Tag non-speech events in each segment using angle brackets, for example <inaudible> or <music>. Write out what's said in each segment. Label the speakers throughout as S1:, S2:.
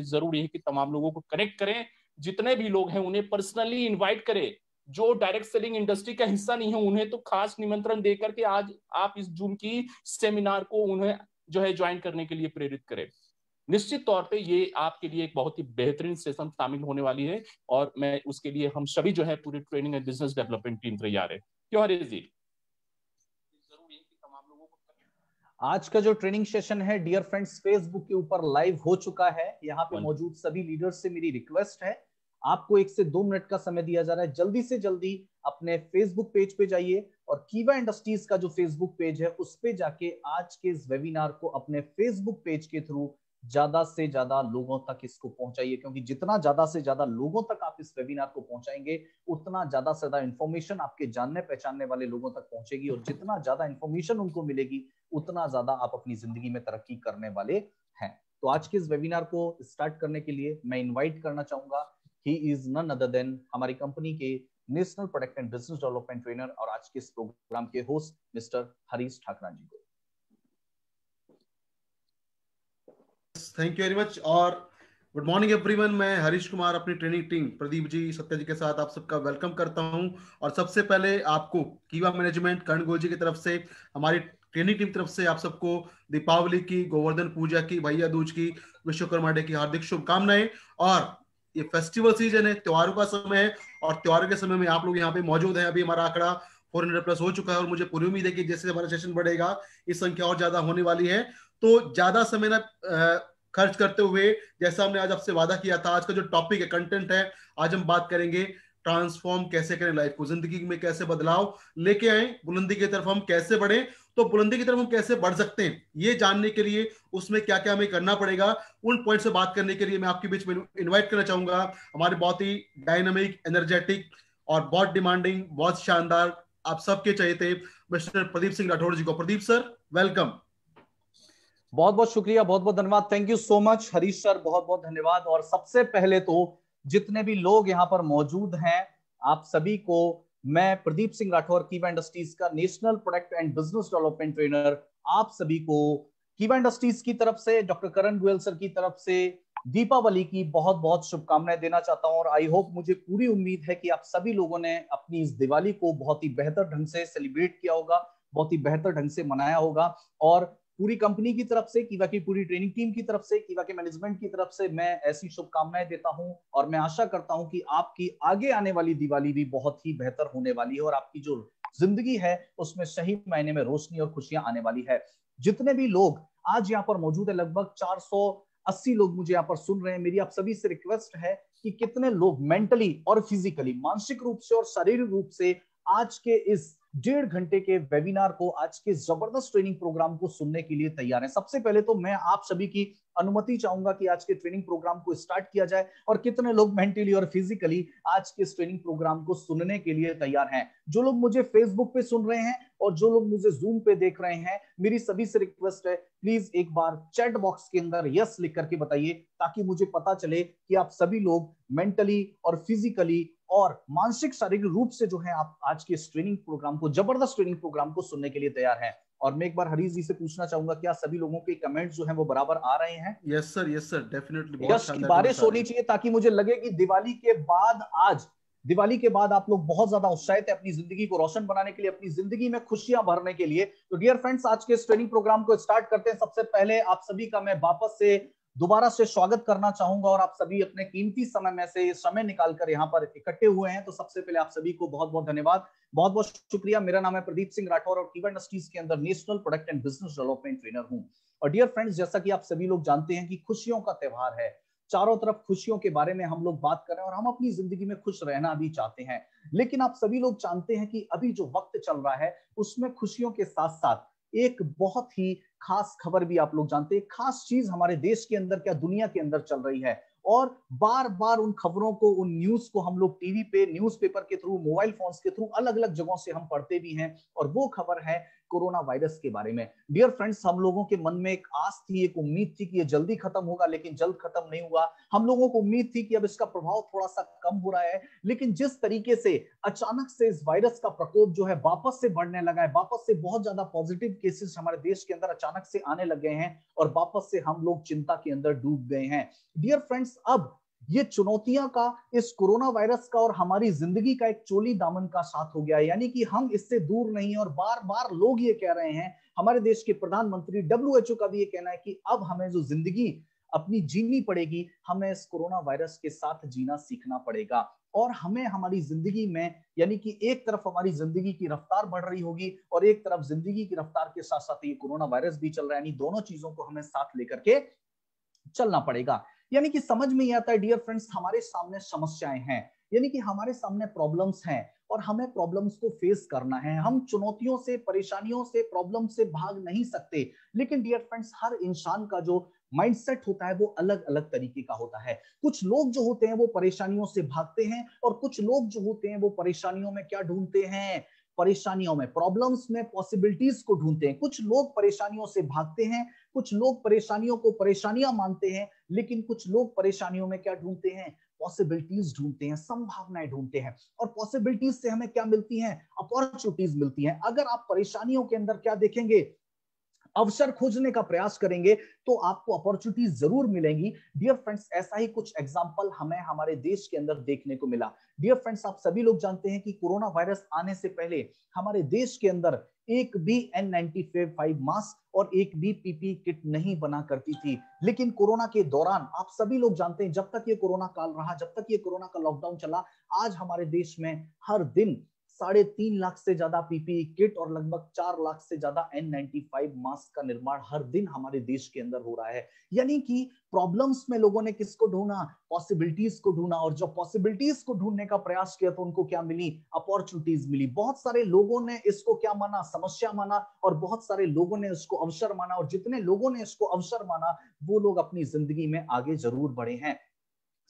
S1: जरूरी है कि तमाम लोगों को कनेक्ट करें जितने भी लोग हैं उन्हें पर्सनली इनवाइट करें जो डायरेक्ट सेलिंग इंडस्ट्री का हिस्सा नहीं है उन्हें तो खास निमंत्रण देकर के आज आप इस जूम की सेमिनार को उन्हें जो है ज्वाइन करने के लिए प्रेरित करें निश्चित तौर पे ये आपके लिए एक बहुत ही बेहतरीन सेशन शामिल होने वाली है और मैं उसके लिए हम सभी जो है पूरी training and business development team तैयार है क्यों हरे जी
S2: आज का जो ट्रेनिंग सेशन है डियर फ्रेंड्स फेसबुक के ऊपर लाइव हो चुका है यहाँ पे हाँ मौजूद सभी लीडर्स से मेरी रिक्वेस्ट है आपको एक से दो मिनट का समय दिया जा रहा है जल्दी से जल्दी अपने फेसबुक पेज पे जाइए और कीवा इंडस्ट्रीज का जो फेसबुक पेज है उस पे जाके आज के इस वेबिनार को अपने फेसबुक पेज के थ्रू ज्यादा से ज्यादा लोगों तक इसको पहुंचाइए क्योंकि जितना ज्यादा से ज्यादा लोगों तक आप इस वेबिनार को पहुंचाएंगे उतना ज्यादा से ज्यादा इन्फॉर्मेशन आपके जानने पहचानने वाले लोगों तक पहुंचेगी और जितना ज्यादा इन्फॉर्मेशन उनको मिलेगी उतना ज्यादा आप अपनी जिंदगी में तरक्की करने वाले हैं तो आज के इस वेबिनार को स्टार्ट करने के लिए मैं इनवाइट करना चाहूंगा he is none other than हमारी कंपनी के national product and business development trainer और आज के इस प्रोग्राम के होस्ट मिस्टर हरीश ठाकरा जी को
S3: थैंक यू वेरी मच और गुड मॉर्निंग एवरीवन मैं हरीश कुमार अपनी ट्रेनिंग टीम प्रदीप जी सत्य जी के साथ आप सबका वेलकम करता हूं और सबसे पहले आपको कीवा मैनेजमेंट कर्ण गोल जी की तरफ से हमारी ट्रेनिंग टीम तरफ से आप सबको दीपावली की गोवर्धन पूजा की भैया दूज की विश्वकर्मा डे की हार्दिक शुभकामनाएं और ये फेस्टिवल सीजन है त्योहारों का समय है और त्योहारों के समय में आप लोग यहाँ पे मौजूद है अभी हमारा आंकड़ा फोर हंड्रेड प्लस हो चुका है और मुझे पूरी उम्मीद है कि जैसे हमारा सेशन बढ़ेगा ये संख्या और ज्यादा होने वाली है तो ज्यादा समय ना खर्च करते हुए जैसा हमने आज आपसे वादा किया था आज का जो टॉपिक है कंटेंट है आज हम बात करेंगे ट्रांसफॉर्म कैसे करें लाइफ को जिंदगी में कैसे बदलाव लेके आए बुलंदी की तरफ हम कैसे बढ़े तो बुलंदी की तरफ हम कैसे बढ़ सकते हैं ये जानने के लिए उसमें क्या क्या हमें करना पड़ेगा उन पॉइंट से बात करने के लिए मैं आपके बीच में इन्वाइट करना चाहूंगा हमारे बहुत ही डायनामिक एनर्जेटिक और बहुत डिमांडिंग बहुत शानदार आप सबके चाहिए थे मिस्टर प्रदीप सिंह राठौर जी को प्रदीप सर वेलकम बहुत बहुत शुक्रिया बहुत बहुत धन्यवाद thank you so much Harish sir बहुत बहुत
S2: धन्यवाद और सबसे पहले तो जितने भी लोग यहाँ पर मौजूद हैं आप सभी को मैं प्रदीप सिंह राठौर कीवा इंडस्ट्रीज का national product and business development trainer आप सभी को कीवा इंडस्ट्रीज की तरफ से डॉक्टर करण गोयल सर की तरफ से दीपावली की बहुत बहुत शुभकामनाएं देना चाहता हूं और आई होप मुझे पूरी उम्मीद है कि आप सभी लोगों ने अपनी इस दिवाली को बहुत ही बेहतर ढंग से सेलिब्रेट किया होगा बहुत ही बेहतर ढंग से मनाया होगा और पूरी कंपनी की तरफ से कीवा की पूरी ट्रेनिंग टीम की तरफ से कीवा के मैनेजमेंट की तरफ से मैं ऐसी शुभकामनाएं देता हूं और मैं आशा करता हूं कि आपकी आगे आने वाली दिवाली भी बहुत ही बेहतर होने वाली है और आपकी जो जिंदगी है उसमें सही मायने में रोशनी और खुशियां आने वाली है जितने भी लोग आज यहाँ पर मौजूद है लगभग चार लोग मुझे यहाँ पर सुन रहे हैं मेरी आप सभी से रिक्वेस्ट है कि कितने लोग मेंटली और फिजिकली मानसिक रूप से और शारीरिक रूप से आज के इस डेढ़ घंटे के वेबिनार को आज के जबरदस्त ट्रेनिंग प्रोग्राम को सुनने के लिए तैयार हैं सबसे पहले तो मैं आप सभी की अनुमति चाहूंगा कि आज के ट्रेनिंग प्रोग्राम को स्टार्ट किया जाए और कितने लोग मेंटली और फिजिकली आज के इस ट्रेनिंग प्रोग्राम को सुनने के लिए तैयार हैं जो लोग मुझे फेसबुक पे सुन रहे हैं और जो लोग मुझे जूम पे देख रहे हैं मेरी सभी से रिक्वेस्ट है प्लीज एक बार चैट बॉक्स के अंदर यस लिख करके बताइए ताकि मुझे पता चले कि आप सभी लोग मेंटली और फिजिकली और मानसिक शारीरिक रूप से जो है आप आज के ट्रेनिंग प्रोग्राम को जबरदस्त ट्रेनिंग प्रोग्राम को सुनने के लिए तैयार है और मैं एक बार हरीश जी से पूछना चाहूंगा क्या सभी लोगों के कमेंट्स जो है वो बराबर आ रहे हैं
S3: yes sir yes sir definitely yes बारिश होनी
S2: चाहिए ताकि मुझे लगे कि दिवाली के बाद आज दिवाली के बाद आप लोग बहुत ज्यादा उत्साहित है अपनी जिंदगी को रोशन बनाने के लिए अपनी जिंदगी में खुशियां भरने के लिए तो डियर फ्रेंड्स आज के इस ट्रेनिंग प्रोग्राम को स्टार्ट करते हैं सबसे पहले आप सभी का मैं वापस से दोबारा से स्वागत करना चाहूंगा और आप सभी अपने कीमती समय में से समय निकालकर यहाँ पर इकट्ठे हुए हैं तो सबसे पहले आप सभी को बहुत बहुत धन्यवाद बहुत बहुत शुक्रिया मेरा नाम है प्रदीप सिंह राठौर और टीवा इंडस्ट्रीज के अंदर national product and business development trainer हूँ और डियर फ्रेंड्स जैसा कि आप सभी लोग जानते हैं कि खुशियों का त्यौहार है चारों तरफ खुशियों के बारे में हम लोग बात कर रहे हैं और हम अपनी जिंदगी में खुश रहना भी चाहते हैं लेकिन आप सभी लोग जानते हैं कि अभी जो वक्त चल रहा है उसमें खुशियों के साथ साथ एक बहुत ही खास खबर भी आप लोग जानते हैं खास चीज हमारे देश के अंदर क्या दुनिया के अंदर चल रही है और बार बार उन खबरों को उन न्यूज को हम लोग टीवी पे पेपर के थ्रू मोबाइल फोन्स के थ्रू अलग अलग जगहों से हम पढ़ते भी हैं और वो खबर है कोरोना वायरस के बारे में डियर फ्रेंड्स हम लोगों के मन में एक आस थी एक उम्मीद थी कि ये जल्दी खत्म होगा लेकिन जल्द खत्म नहीं हुआ हम लोगों को उम्मीद थी कि अब इसका प्रभाव थोड़ा सा कम हो रहा है लेकिन जिस तरीके से अचानक से इस वायरस का प्रकोप जो है वापस से बढ़ने लगा है वापस से बहुत ज्यादा पॉजिटिव केसेस हमारे देश के अंदर अचानक से आने लग हैं और वापस से हम लोग चिंता के अंदर डूब गए हैं डियर फ्रेंड्स अब ये चुनौतियां का इस कोरोना वायरस का और हमारी जिंदगी का एक चोली दामन का साथ हो गया है यानी कि हम इससे दूर नहीं और बार बार लोग ये कह रहे हैं हमारे देश के प्रधानमंत्री डब्ल्यू का भी ये कहना है कि अब हमें जो जिंदगी अपनी जीनी पड़ेगी हमें इस कोरोना वायरस के साथ जीना सीखना पड़ेगा और हमें हमारी जिंदगी में यानी कि एक तरफ हमारी जिंदगी की रफ्तार बढ़ रही होगी और एक तरफ जिंदगी की रफ्तार के साथ साथ ये कोरोना वायरस भी चल रहा है यानी दोनों चीजों को हमें साथ लेकर के चलना पड़ेगा यानी कि समझ में ही आता है डियर फ्रेंड्स हमारे सामने समस्याएं हैं यानी कि हमारे सामने प्रॉब्लम्स हैं और हमें प्रॉब्लम्स को फेस करना है हम चुनौतियों से परेशानियों से प्रॉब्लम से भाग नहीं सकते लेकिन डियर फ्रेंड्स हर इंसान का जो माइंडसेट होता है वो अलग अलग तरीके का होता है कुछ लोग जो होते हैं वो परेशानियों से भागते हैं और कुछ लोग जो होते हैं वो परेशानियों में क्या ढूंढते हैं परेशानियों में प्रॉब्लम्स में पॉसिबिलिटीज को ढूंढते हैं कुछ लोग परेशानियों से भागते हैं कुछ लोग परेशानियों को परेशानियां मानते हैं लेकिन कुछ लोग परेशानियों में क्या ढूंढते हैं पॉसिबिलिटीज ढूंढते हैं संभावनाएं ढूंढते हैं और पॉसिबिलिटीज से हमें क्या मिलती हैं अपॉर्चुनिटीज मिलती हैं अगर आप परेशानियों के अंदर क्या देखेंगे अवसर खोजने का प्रयास करेंगे तो आपको अपॉर्चुनिटी जरूर मिलेंगी डियर फ्रेंड्स ऐसा ही कुछ एग्जाम्पल हमें हमारे देश के अंदर देखने को मिला डियर फ्रेंड्स आप सभी लोग जानते हैं कि कोरोना वायरस आने से पहले हमारे देश के अंदर एक भी एन नाइनटी मास्क और एक भी पीपी किट नहीं बना करती थी लेकिन कोरोना के दौरान आप सभी लोग जानते हैं जब तक ये कोरोना काल रहा जब तक ये कोरोना का लॉकडाउन चला आज हमारे देश में हर दिन साढ़े तीन लाख से ज्यादा पीपीई किट और लगभग चार लाख से ज्यादा एन नाइन्टी फाइव मास्क का निर्माण हर दिन हमारे देश के अंदर हो रहा है यानी कि प्रॉब्लम्स में लोगों ने किसको ढूंढा पॉसिबिलिटीज को ढूंढा और जो पॉसिबिलिटीज को ढूंढने का प्रयास किया तो उनको क्या मिली अपॉर्चुनिटीज मिली बहुत सारे लोगों ने इसको क्या माना समस्या माना और बहुत सारे लोगों ने इसको अवसर माना और जितने लोगों ने इसको अवसर माना वो लोग अपनी जिंदगी में आगे जरूर बढ़े हैं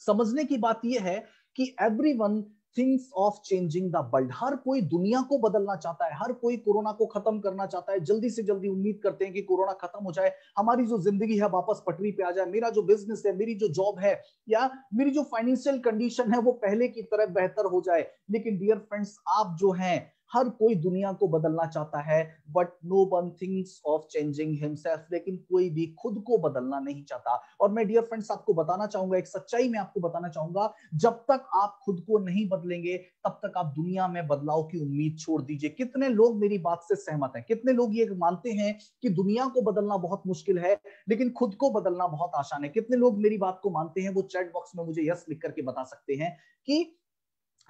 S2: समझने की बात यह है कि everyone thinks of changing the world हर कोई दुनिया को बदलना चाहता है हर कोई कोरोना को खत्म करना चाहता है जल्दी से जल्दी उम्मीद करते हैं कि कोरोना खत्म हो जाए हमारी जो जिंदगी है वापस पटरी पे आ जाए मेरा जो बिजनेस है मेरी जो जॉब है या मेरी जो फाइनेंशियल कंडीशन है वो पहले की तरह बेहतर हो जाए लेकिन डियर फ्रेंड्स आप जो हैं हर कोई दुनिया को बदलना चाहता है but no one thinks of changing himself लेकिन कोई भी खुद को बदलना नहीं चाहता और मैं डियर फ्रेंड्स आपको बताना चाहूंगा एक सच्चाई में आपको बताना चाहूंगा जब तक आप खुद को नहीं बदलेंगे तब तक आप दुनिया में बदलाव की उम्मीद छोड़ दीजिए कितने लोग मेरी बात से सहमत है कितने लोग ये मानते हैं कि दुनिया को बदलना बहुत मुश्किल है लेकिन खुद को बदलना बहुत आसान है कितने लोग मेरी बात को मानते हैं वो चैट बॉक्स में मुझे यस लिख करके बता सकते हैं कि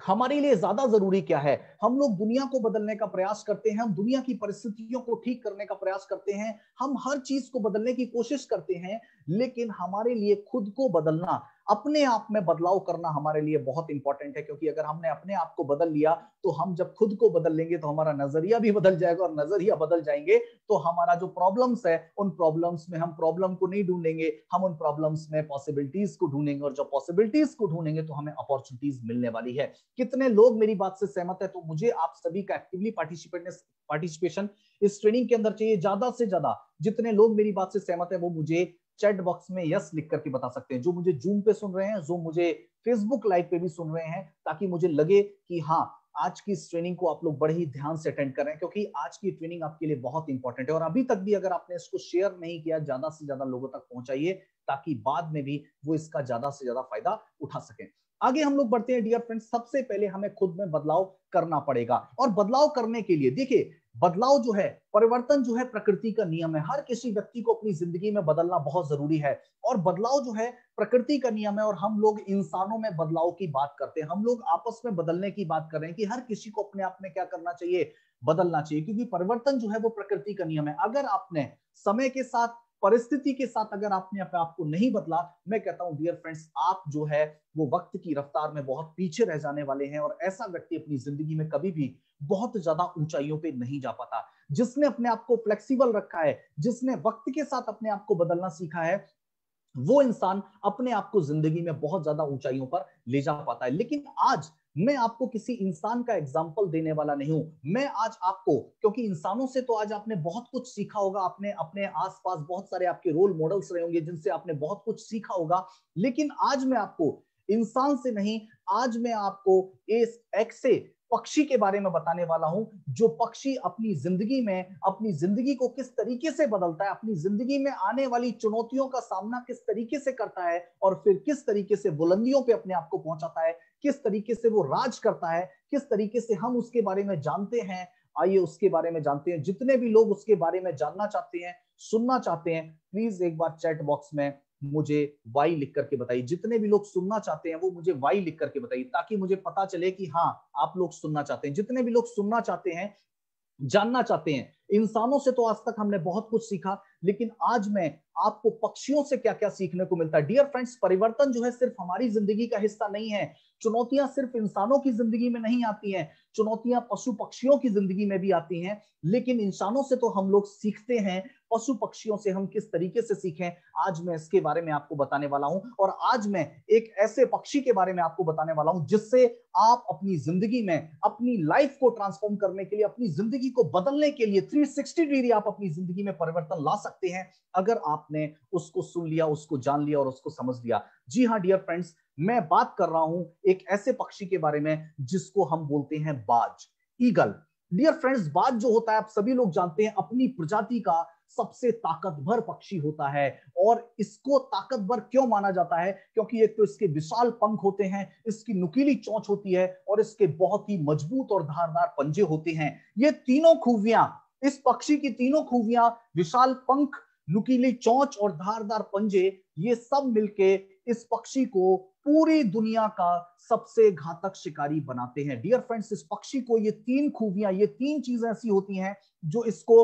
S2: हमारे लिए ज्यादा जरूरी क्या है हम लोग दुनिया को बदलने का प्रयास करते हैं हम दुनिया की परिस्थितियों को ठीक करने का प्रयास करते हैं हम हर चीज को बदलने की कोशिश करते हैं लेकिन हमारे लिए खुद को बदलना अपने आप में बदलाव करना हमारे लिए बहुत इंपॉर्टेंट है क्योंकि अगर हमने अपने आप को बदल लिया तो हम जब खुद को बदल लेंगे तो हमारा नजरिया भी बदल जाएगा और नजरिया बदल जाएंगे तो हमारा जो प्रॉब्लम्स है उन प्रॉब्लम्स में हम प्रॉब्लम को नहीं ढूंढेंगे हम उन प्रॉब्लम्स में पॉसिबिलिटीज को ढूंढेंगे और जब पॉसिबिलिटीज को ढूंढेंगे तो हमें अपॉर्चुनिटीज मिलने वाली है कितने लोग मेरी बात से सहमत है तो मुझे आप सभी का एक्टिवली पार्टिसिपेट पार्टिसिपेशन इस ट्रेनिंग के अंदर चाहिए ज्यादा से ज्यादा जितने लोग मेरी बात से सहमत है वो मुझे चैट बॉक्स में यस लिख करके बता सकते हैं जो मुझे जूम पे सुन रहे हैं जो मुझे फेसबुक लाइव पे भी सुन रहे हैं ताकि मुझे लगे कि हाँ आज की इस ट्रेनिंग को आप लोग बड़े ही ध्यान से अटेंड कर रहे हैं क्योंकि आज की ट्रेनिंग आपके लिए बहुत इंपॉर्टेंट है और अभी तक भी अगर आपने इसको शेयर नहीं किया ज्यादा से ज्यादा लोगों तक पहुंचाइए ताकि बाद में भी वो इसका ज्यादा से ज्यादा फायदा उठा सके आगे हम लोग बढ़ते हैं डियर फ्रेंड्स सबसे पहले हमें खुद में बदलाव करना पड़ेगा और बदलाव करने के लिए देखिए बदलाव जो है परिवर्तन जो है प्रकृति का नियम है हर किसी व्यक्ति को अपनी जिंदगी में बदलना बहुत जरूरी है और बदलाव जो है प्रकृति का नियम है और हम लोग इंसानों में बदलाव की बात करते हैं हम लोग आपस में बदलने की बात कर रहे हैं कि हर किसी को अपने आप में क्या करना चाहिए बदलना चाहिए क्योंकि परिवर्तन जो है वो प्रकृति का नियम है अगर आपने समय के साथ परिस्थिति के साथ अगर आपने अपने आप को नहीं बदला मैं कहता हूं डियर फ्रेंड्स आप जो है वो वक्त की रफ्तार में बहुत पीछे रह जाने वाले हैं और ऐसा व्यक्ति अपनी जिंदगी में कभी भी बहुत ज्यादा ऊंचाइयों पे नहीं जा पाता जिसने अपने आप को फ्लेक्सिबल रखा है जिसने वक्त के साथ अपने आप को बदलना सीखा है वो इंसान अपने आप को जिंदगी में बहुत ज्यादा ऊंचाइयों पर ले जा पाता है लेकिन आज मैं आपको किसी इंसान का एग्जाम्पल देने वाला नहीं हूं मैं आज आपको क्योंकि इंसानों से तो आज आपने बहुत कुछ सीखा होगा आपने अपने आसपास बहुत सारे आपके रोल मॉडल्स रहे होंगे जिनसे आपने बहुत कुछ सीखा होगा लेकिन आज मैं आपको इंसान से नहीं आज मैं आपको इस ऐसे पक्षी के बारे में बताने वाला हूं जो पक्षी अपनी जिंदगी में अपनी जिंदगी को किस तरीके से बदलता है अपनी जिंदगी में आने वाली चुनौतियों का सामना किस तरीके से करता है और फिर किस तरीके से बुलंदियों पे अपने आप को पहुंचाता है किस तरीके से वो राज करता है किस तरीके से हम उसके बारे में जानते हैं आइए उसके बारे में जानते हैं जितने भी लोग उसके बारे में जानना चाहते हैं सुनना चाहते हैं प्लीज एक बार चैट बॉक्स में मुझे वाई लिख करके बताइए जितने भी लोग सुनना चाहते हैं वो मुझे वाई लिख करके बताइए ताकि मुझे पता चले कि हाँ आप लोग सुनना चाहते हैं जितने भी लोग सुनना चाहते हैं जानना चाहते हैं इंसानों से तो आज तक हमने बहुत कुछ सीखा लेकिन आज मैं आपको पक्षियों से क्या क्या सीखने को मिलता है डियर फ्रेंड्स परिवर्तन जो है सिर्फ हमारी जिंदगी का हिस्सा नहीं है चुनौतियां सिर्फ इंसानों की जिंदगी में नहीं आती हैं चुनौतियां पशु पक्षियों की जिंदगी में भी आती हैं लेकिन इंसानों से तो हम लोग सीखते हैं पशु पक्षियों से हम किस तरीके से सीखें आज मैं इसके बारे में आपको बताने वाला हूं और आज मैं एक ऐसे पक्षी के बारे में आपको बताने वाला हूं जिससे आप अपनी जिंदगी में अपनी लाइफ को ट्रांसफॉर्म करने के लिए अपनी जिंदगी को बदलने के लिए 360 डिग्री आप अपनी जिंदगी में परिवर्तन ला सकते हैं अगर आपने उसको सुन लिया उसको जान लिया और उसको समझ लिया जी हाँ डियर फ्रेंड्स मैं बात कर रहा हूं एक ऐसे पक्षी के बारे में जिसको हम बोलते हैं बाज ईगल डियर फ्रेंड्स बाज जो होता है आप सभी लोग जानते हैं अपनी प्रजाति का सबसे ताकतवर पक्षी होता है और इसको ताकतवर क्यों माना जाता है क्योंकि एक तो इसके विशाल पंख होते हैं इसकी नुकीली चोंच होती है और इसके बहुत ही मजबूत और धारदार पंजे होते हैं ये तीनों खूबियां इस पक्षी की तीनों खूबियां विशाल पंख नुकीली चोंच और धारदार पंजे ये सब मिलके इस पक्षी को पूरी दुनिया का सबसे घातक शिकारी बनाते हैं डियर फ्रेंड्स इस पक्षी को ये तीन खूबियां ये तीन चीजें ऐसी होती हैं जो इसको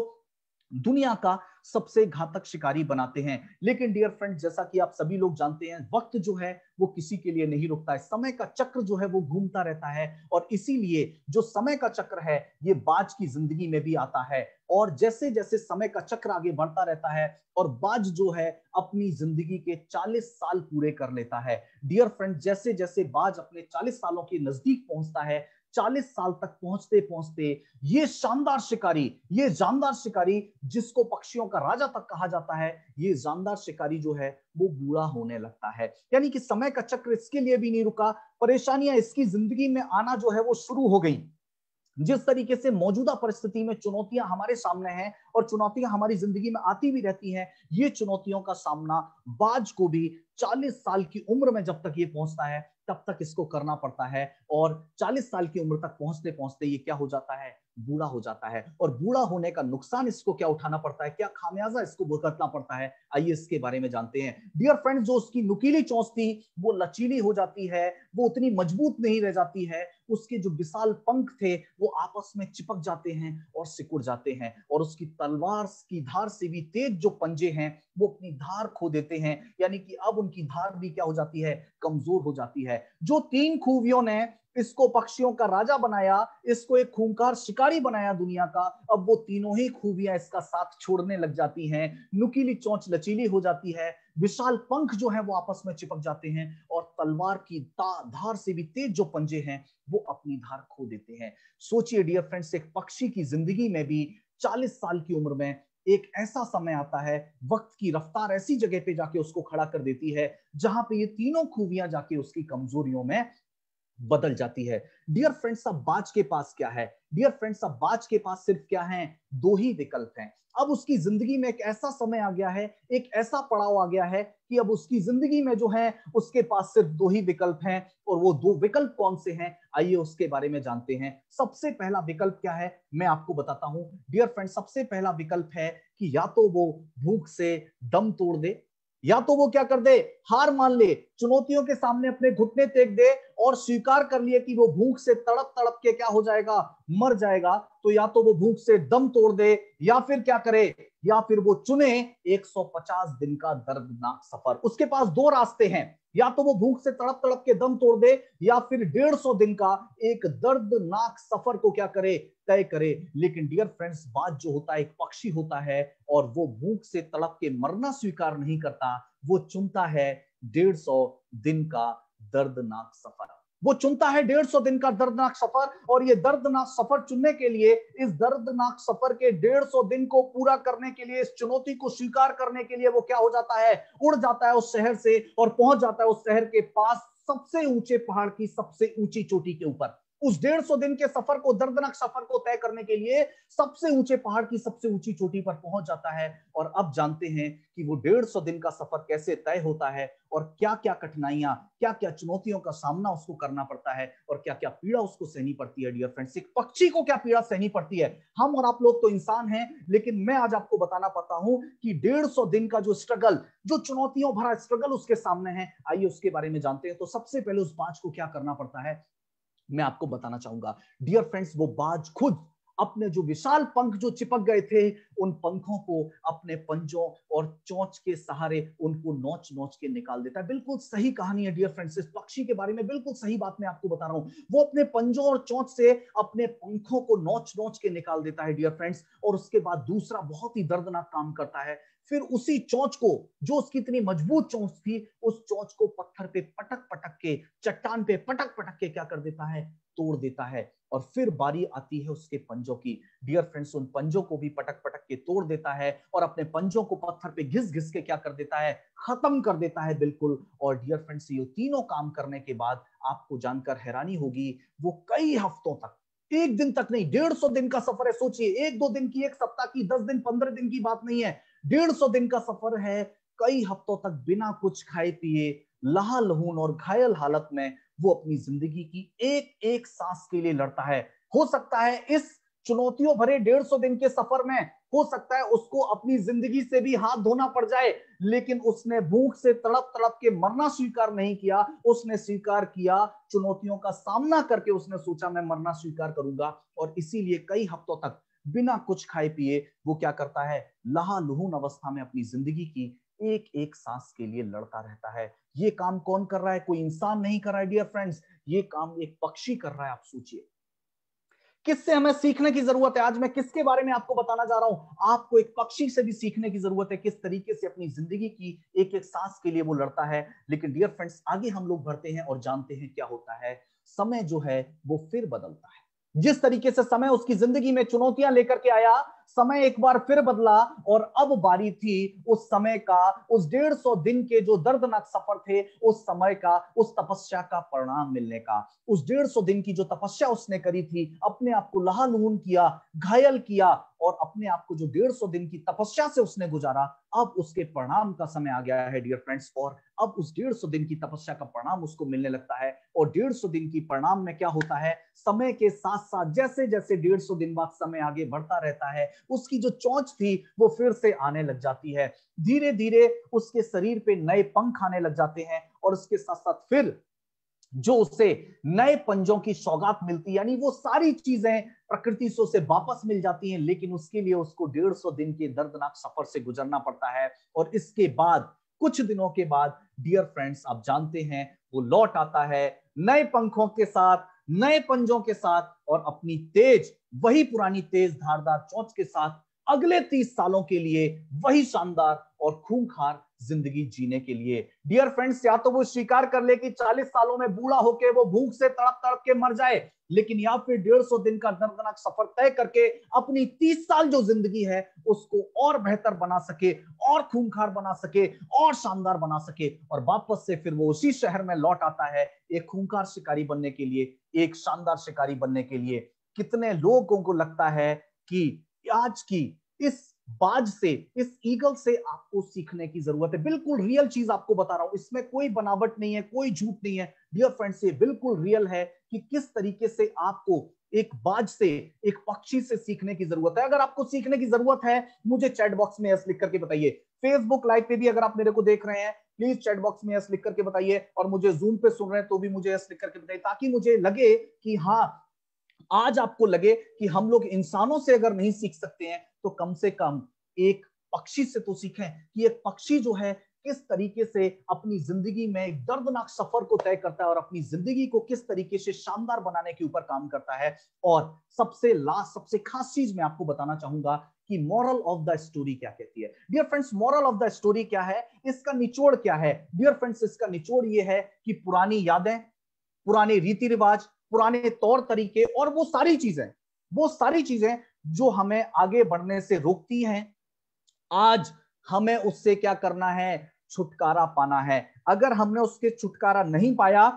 S2: दुनिया का सबसे घातक शिकारी बनाते हैं लेकिन डियर फ्रेंड जैसा कि आप सभी लोग जानते हैं वक्त जो है वो किसी के लिए नहीं रुकता है समय का चक्र जो है वो घूमता रहता है और इसीलिए जो समय का चक्र है ये बाज की जिंदगी में भी आता है और जैसे जैसे समय का चक्र आगे बढ़ता रहता है और बाज जो है अपनी जिंदगी के 40 साल पूरे कर लेता है डियर फ्रेंड जैसे जैसे बाज अपने 40 सालों के नजदीक पहुंचता है चालीस साल तक पहुंचते पहुंचते ये शानदार शिकारी ये जानदार शिकारी जिसको पक्षियों का राजा तक कहा जाता है ये जानदार शिकारी जो है वो बूढ़ा होने लगता है यानी कि समय का चक्र इसके लिए भी नहीं रुका परेशानियां इसकी जिंदगी में आना जो है वो शुरू हो गई जिस तरीके से मौजूदा परिस्थिति में चुनौतियां हमारे सामने हैं और चुनौतियां हमारी जिंदगी में आती भी रहती हैं ये चुनौतियों का सामना बाज को भी 40 साल की उम्र में जब तक ये पहुंचता है तब तक इसको करना पड़ता है और 40 साल की उम्र तक पहुंचते पहुंचते ये क्या हो जाता है बूढ़ा हो जाता है और बूढ़ा होने का नुकसान इसको क्या उठाना पड़ता है क्या खामियाजा इसको भुगतना पड़ता है आइए इसके बारे में जानते हैं डियर फ्रेंड्स जो उसकी नुकीली चौंस थी वो लचीली हो जाती है वो उतनी मजबूत नहीं रह जाती है उसके जो विशाल पंख थे वो आपस में चिपक जाते हैं और सिकुड़ जाते हैं और उसकी तलवार की धार से भी तेज जो पंजे हैं वो अपनी धार खो देते हैं यानी कि अब उनकी धार भी क्या हो जाती है कमजोर हो जाती है जो तीन खूबियों ने इसको पक्षियों का राजा बनाया इसको एक खूंखार शिकारी बनाया दुनिया का अब वो तीनों ही खूबियां इसका साथ छोड़ने लग जाती हैं नुकीली चोंच लचीली हो जाती है विशाल पंख जो है वो आपस में चिपक जाते हैं और तलवार की धार से भी तेज जो पंजे हैं वो अपनी धार खो देते हैं सोचिए डियर फ्रेंड्स एक पक्षी की जिंदगी में भी चालीस साल की उम्र में एक ऐसा समय आता है वक्त की रफ्तार ऐसी जगह पे जाके उसको खड़ा कर देती है जहां पे ये तीनों खूबियां जाके उसकी कमजोरियों में बदल जाती है डियर फ्रेंड्स अब बाज के पास क्या है डियर फ्रेंड्स अब बाज के पास सिर्फ क्या है दो ही विकल्प हैं अब उसकी जिंदगी में एक ऐसा समय आ गया है एक ऐसा पड़ाव आ गया है कि अब उसकी जिंदगी में जो है उसके पास सिर्फ दो ही विकल्प हैं और वो दो विकल्प कौन से हैं आइए उसके बारे में जानते हैं सबसे पहला विकल्प क्या है मैं आपको बताता हूं डियर फ्रेंड सबसे पहला विकल्प है कि या तो वो भूख से दम तोड़ दे या तो वो क्या कर दे हार मान ले चुनौतियों के सामने अपने घुटने टेक दे और स्वीकार कर लिए कि वो भूख से तड़प तड़प के क्या हो जाएगा मर जाएगा तो या तो वो भूख से दम तोड़ दे या फिर क्या करे या फिर वो चुने 150 दिन का दर्दनाक सफर उसके पास दो रास्ते हैं या तो वो भूख से तड़प तड़प के दम तोड़ दे या फिर डेढ़ सौ दिन का एक दर्दनाक सफर को क्या करे तय करे लेकिन डियर फ्रेंड्स बात जो होता है एक पक्षी होता है और वो भूख से तड़प के मरना स्वीकार नहीं करता वो चुनता है डेढ़ सौ दिन का दर्दनाक सफर वो चुनता है डेढ़ सौ दिन का दर्दनाक सफर और ये दर्दनाक सफर चुनने के लिए इस दर्दनाक सफर के डेढ़ सौ दिन को पूरा करने के लिए इस चुनौती को स्वीकार करने के लिए वो क्या हो जाता है उड़ जाता है उस शहर से और पहुंच जाता है उस शहर के पास सबसे ऊंचे पहाड़ की सबसे ऊंची चोटी के ऊपर उस डेढ़ सौ दिन के सफर को दर्दनाक सफर को तय करने के लिए सबसे ऊंचे पहाड़ की सबसे ऊंची चोटी पर पहुंच जाता है और अब जानते हैं कि वो डेढ़ सौ दिन का सफर कैसे तय होता है और क्या क्या कठिनाइयां क्या क्या चुनौतियों का सामना उसको करना पड़ता है और क्या क्या पीड़ा उसको सहनी पड़ती है डियर फ्रेंड्स एक पक्षी को क्या पीड़ा सहनी पड़ती है हम और आप लोग तो इंसान हैं लेकिन मैं आज आपको बताना पाता हूं कि डेढ़ सौ दिन का जो स्ट्रगल जो चुनौतियों भरा स्ट्रगल उसके सामने है आइए उसके बारे में जानते हैं तो सबसे पहले उस बाज को क्या करना पड़ता है मैं आपको बताना चाहूंगा डियर फ्रेंड्स वो बाज खुद अपने जो विशाल पंख जो चिपक गए थे उन पंखों को अपने पंजों और चोंच के सहारे उनको नोच नोच के निकाल देता है बिल्कुल सही कहानी है डियर फ्रेंड्स इस पक्षी के बारे में बिल्कुल सही बात मैं आपको बता रहा हूं वो अपने पंजों और चोंच से अपने पंखों को नोच नोच के निकाल देता है डियर फ्रेंड्स और उसके बाद दूसरा बहुत ही दर्दनाक काम करता है फिर उसी चौंच को जो उसकी इतनी मजबूत चौंच थी उस चौंच को पत्थर पे पटक पटक के चट्टान पे पटक पटक के क्या कर देता है तोड़ देता है और फिर बारी आती है उसके पंजों की डियर फ्रेंड्स उन पंजों को भी पटक पटक के तोड़ देता है और अपने पंजों को पत्थर पे घिस घिस के क्या कर देता है खत्म कर देता है बिल्कुल और डियर फ्रेंड्स ये तीनों काम करने के बाद आपको जानकर हैरानी होगी वो कई हफ्तों तक एक दिन तक नहीं डेढ़ सौ दिन का सफर है सोचिए एक दो दिन की एक सप्ताह की दस दिन पंद्रह दिन की बात नहीं है डेढ़ सौ दिन का सफर है कई हफ्तों तक बिना कुछ खाए पिए लहा लहून और घायल हालत में वो अपनी जिंदगी की एक एक सांस के लिए लड़ता है हो सकता है इस चुनौतियों भरे डेढ़ सौ दिन के सफर में हो सकता है उसको अपनी जिंदगी से भी हाथ धोना पड़ जाए लेकिन उसने भूख से तड़प तड़प के मरना स्वीकार नहीं किया उसने स्वीकार किया चुनौतियों का सामना करके उसने सोचा मैं मरना स्वीकार करूंगा और इसीलिए कई हफ्तों तक बिना कुछ खाए पिए वो क्या करता है लहा लुहून अवस्था में अपनी जिंदगी की एक एक सांस के लिए लड़ता रहता है ये काम कौन कर रहा है कोई इंसान नहीं कर रहा है डियर फ्रेंड्स ये काम एक पक्षी कर रहा है आप सोचिए किससे हमें सीखने की जरूरत है आज मैं किसके बारे में आपको बताना जा रहा हूं आपको एक पक्षी से भी सीखने की जरूरत है किस तरीके से अपनी जिंदगी की एक एक सांस के लिए वो लड़ता है लेकिन डियर फ्रेंड्स आगे हम लोग बढ़ते हैं और जानते हैं क्या होता है समय जो है वो फिर बदलता है जिस तरीके से समय उसकी जिंदगी में चुनौतियां लेकर के आया समय एक बार फिर बदला और अब बारी थी उस समय का उस डेढ़ सौ दिन के जो दर्दनाक सफर थे उस समय का उस तपस्या का परिणाम मिलने का उस डेढ़ सौ दिन की जो तपस्या उसने करी थी अपने आप को लहालून किया घायल किया और अपने आप को जो डेढ़ सौ दिन की तपस्या से उसने गुजारा अब उसके परिणाम का समय आ गया है डियर फ्रेंड्स और अब उस डेढ़ सौ दिन की तपस्या का परिणाम उसको मिलने लगता है और डेढ़ सौ दिन की परिणाम में क्या होता है समय के साथ साथ जैसे जैसे डेढ़ सौ दिन बाद समय आगे बढ़ता रहता है उसकी जो चौंच थी वो फिर से आने लग जाती है धीरे धीरे उसके शरीर पे नए पंख आने लग जाते हैं और उसके साथ साथ फिर जो उसे नए पंजों की सौगात मिलती है यानी वो सारी चीजें प्रकृति से उसे वापस मिल जाती हैं लेकिन उसके लिए उसको डेढ़ सौ दिन के दर्दनाक सफर से गुजरना पड़ता है और इसके बाद कुछ दिनों के बाद डियर फ्रेंड्स आप जानते हैं वो लौट आता है नए पंखों के साथ नए पंजों के साथ और अपनी तेज वही पुरानी तेज धारदार चौंच के साथ अगले तीस सालों के लिए वही शानदार और खूंखार जिंदगी जीने के लिए डियर फ्रेंड्स या तो वो स्वीकार कर ले कि 40 सालों में बूढ़ा होके वो भूख से तड़प तड़प के मर जाए लेकिन या फिर डेढ़ सौ दिन का दर्दनाक सफर तय करके अपनी 30 साल जो जिंदगी है उसको और बेहतर बना सके और खूंखार बना सके और शानदार बना सके और वापस से फिर वो उसी शहर में लौट आता है एक खूंखार शिकारी बनने के लिए एक शानदार शिकारी बनने के लिए कितने लोगों को लगता है कि आज की इस बाज से इस ईगल से आपको सीखने की जरूरत है बिल्कुल रियल चीज आपको बता रहा हूं इसमें कोई बनावट नहीं है कोई झूठ नहीं है डियर फ्रेंड्स ये बिल्कुल रियल है कि किस तरीके से आपको एक बाज से एक पक्षी से सीखने की जरूरत है अगर आपको सीखने की जरूरत है मुझे चैट बॉक्स में यस लिख करके बताइए फेसबुक लाइव पे भी अगर आप मेरे को देख रहे हैं प्लीज चैट बॉक्स में यस लिख करके बताइए और मुझे जूम पे सुन रहे हैं तो भी मुझे यस लिख करके बताइए ताकि मुझे लगे कि हाँ आज आपको लगे कि हम लोग इंसानों से अगर नहीं सीख सकते हैं तो कम से कम एक पक्षी से तो सीखें कि एक पक्षी जो है किस तरीके से अपनी जिंदगी में एक दर्दनाक सफर को तय करता है और अपनी जिंदगी को किस तरीके से शानदार बनाने के ऊपर काम करता है और सबसे लास्ट सबसे खास चीज मैं आपको बताना चाहूंगा कि मॉरल ऑफ द स्टोरी क्या कहती है dear friends moral of the story क्या है इसका निचोड़ क्या है डियर फ्रेंड्स इसका निचोड़ ये है कि पुरानी यादें पुराने रीति रिवाज पुराने तौर तरीके और वो सारी चीजें वो सारी चीजें जो हमें आगे बढ़ने से रोकती हैं आज हमें उससे क्या करना है छुटकारा पाना है अगर हमने उसके छुटकारा नहीं पाया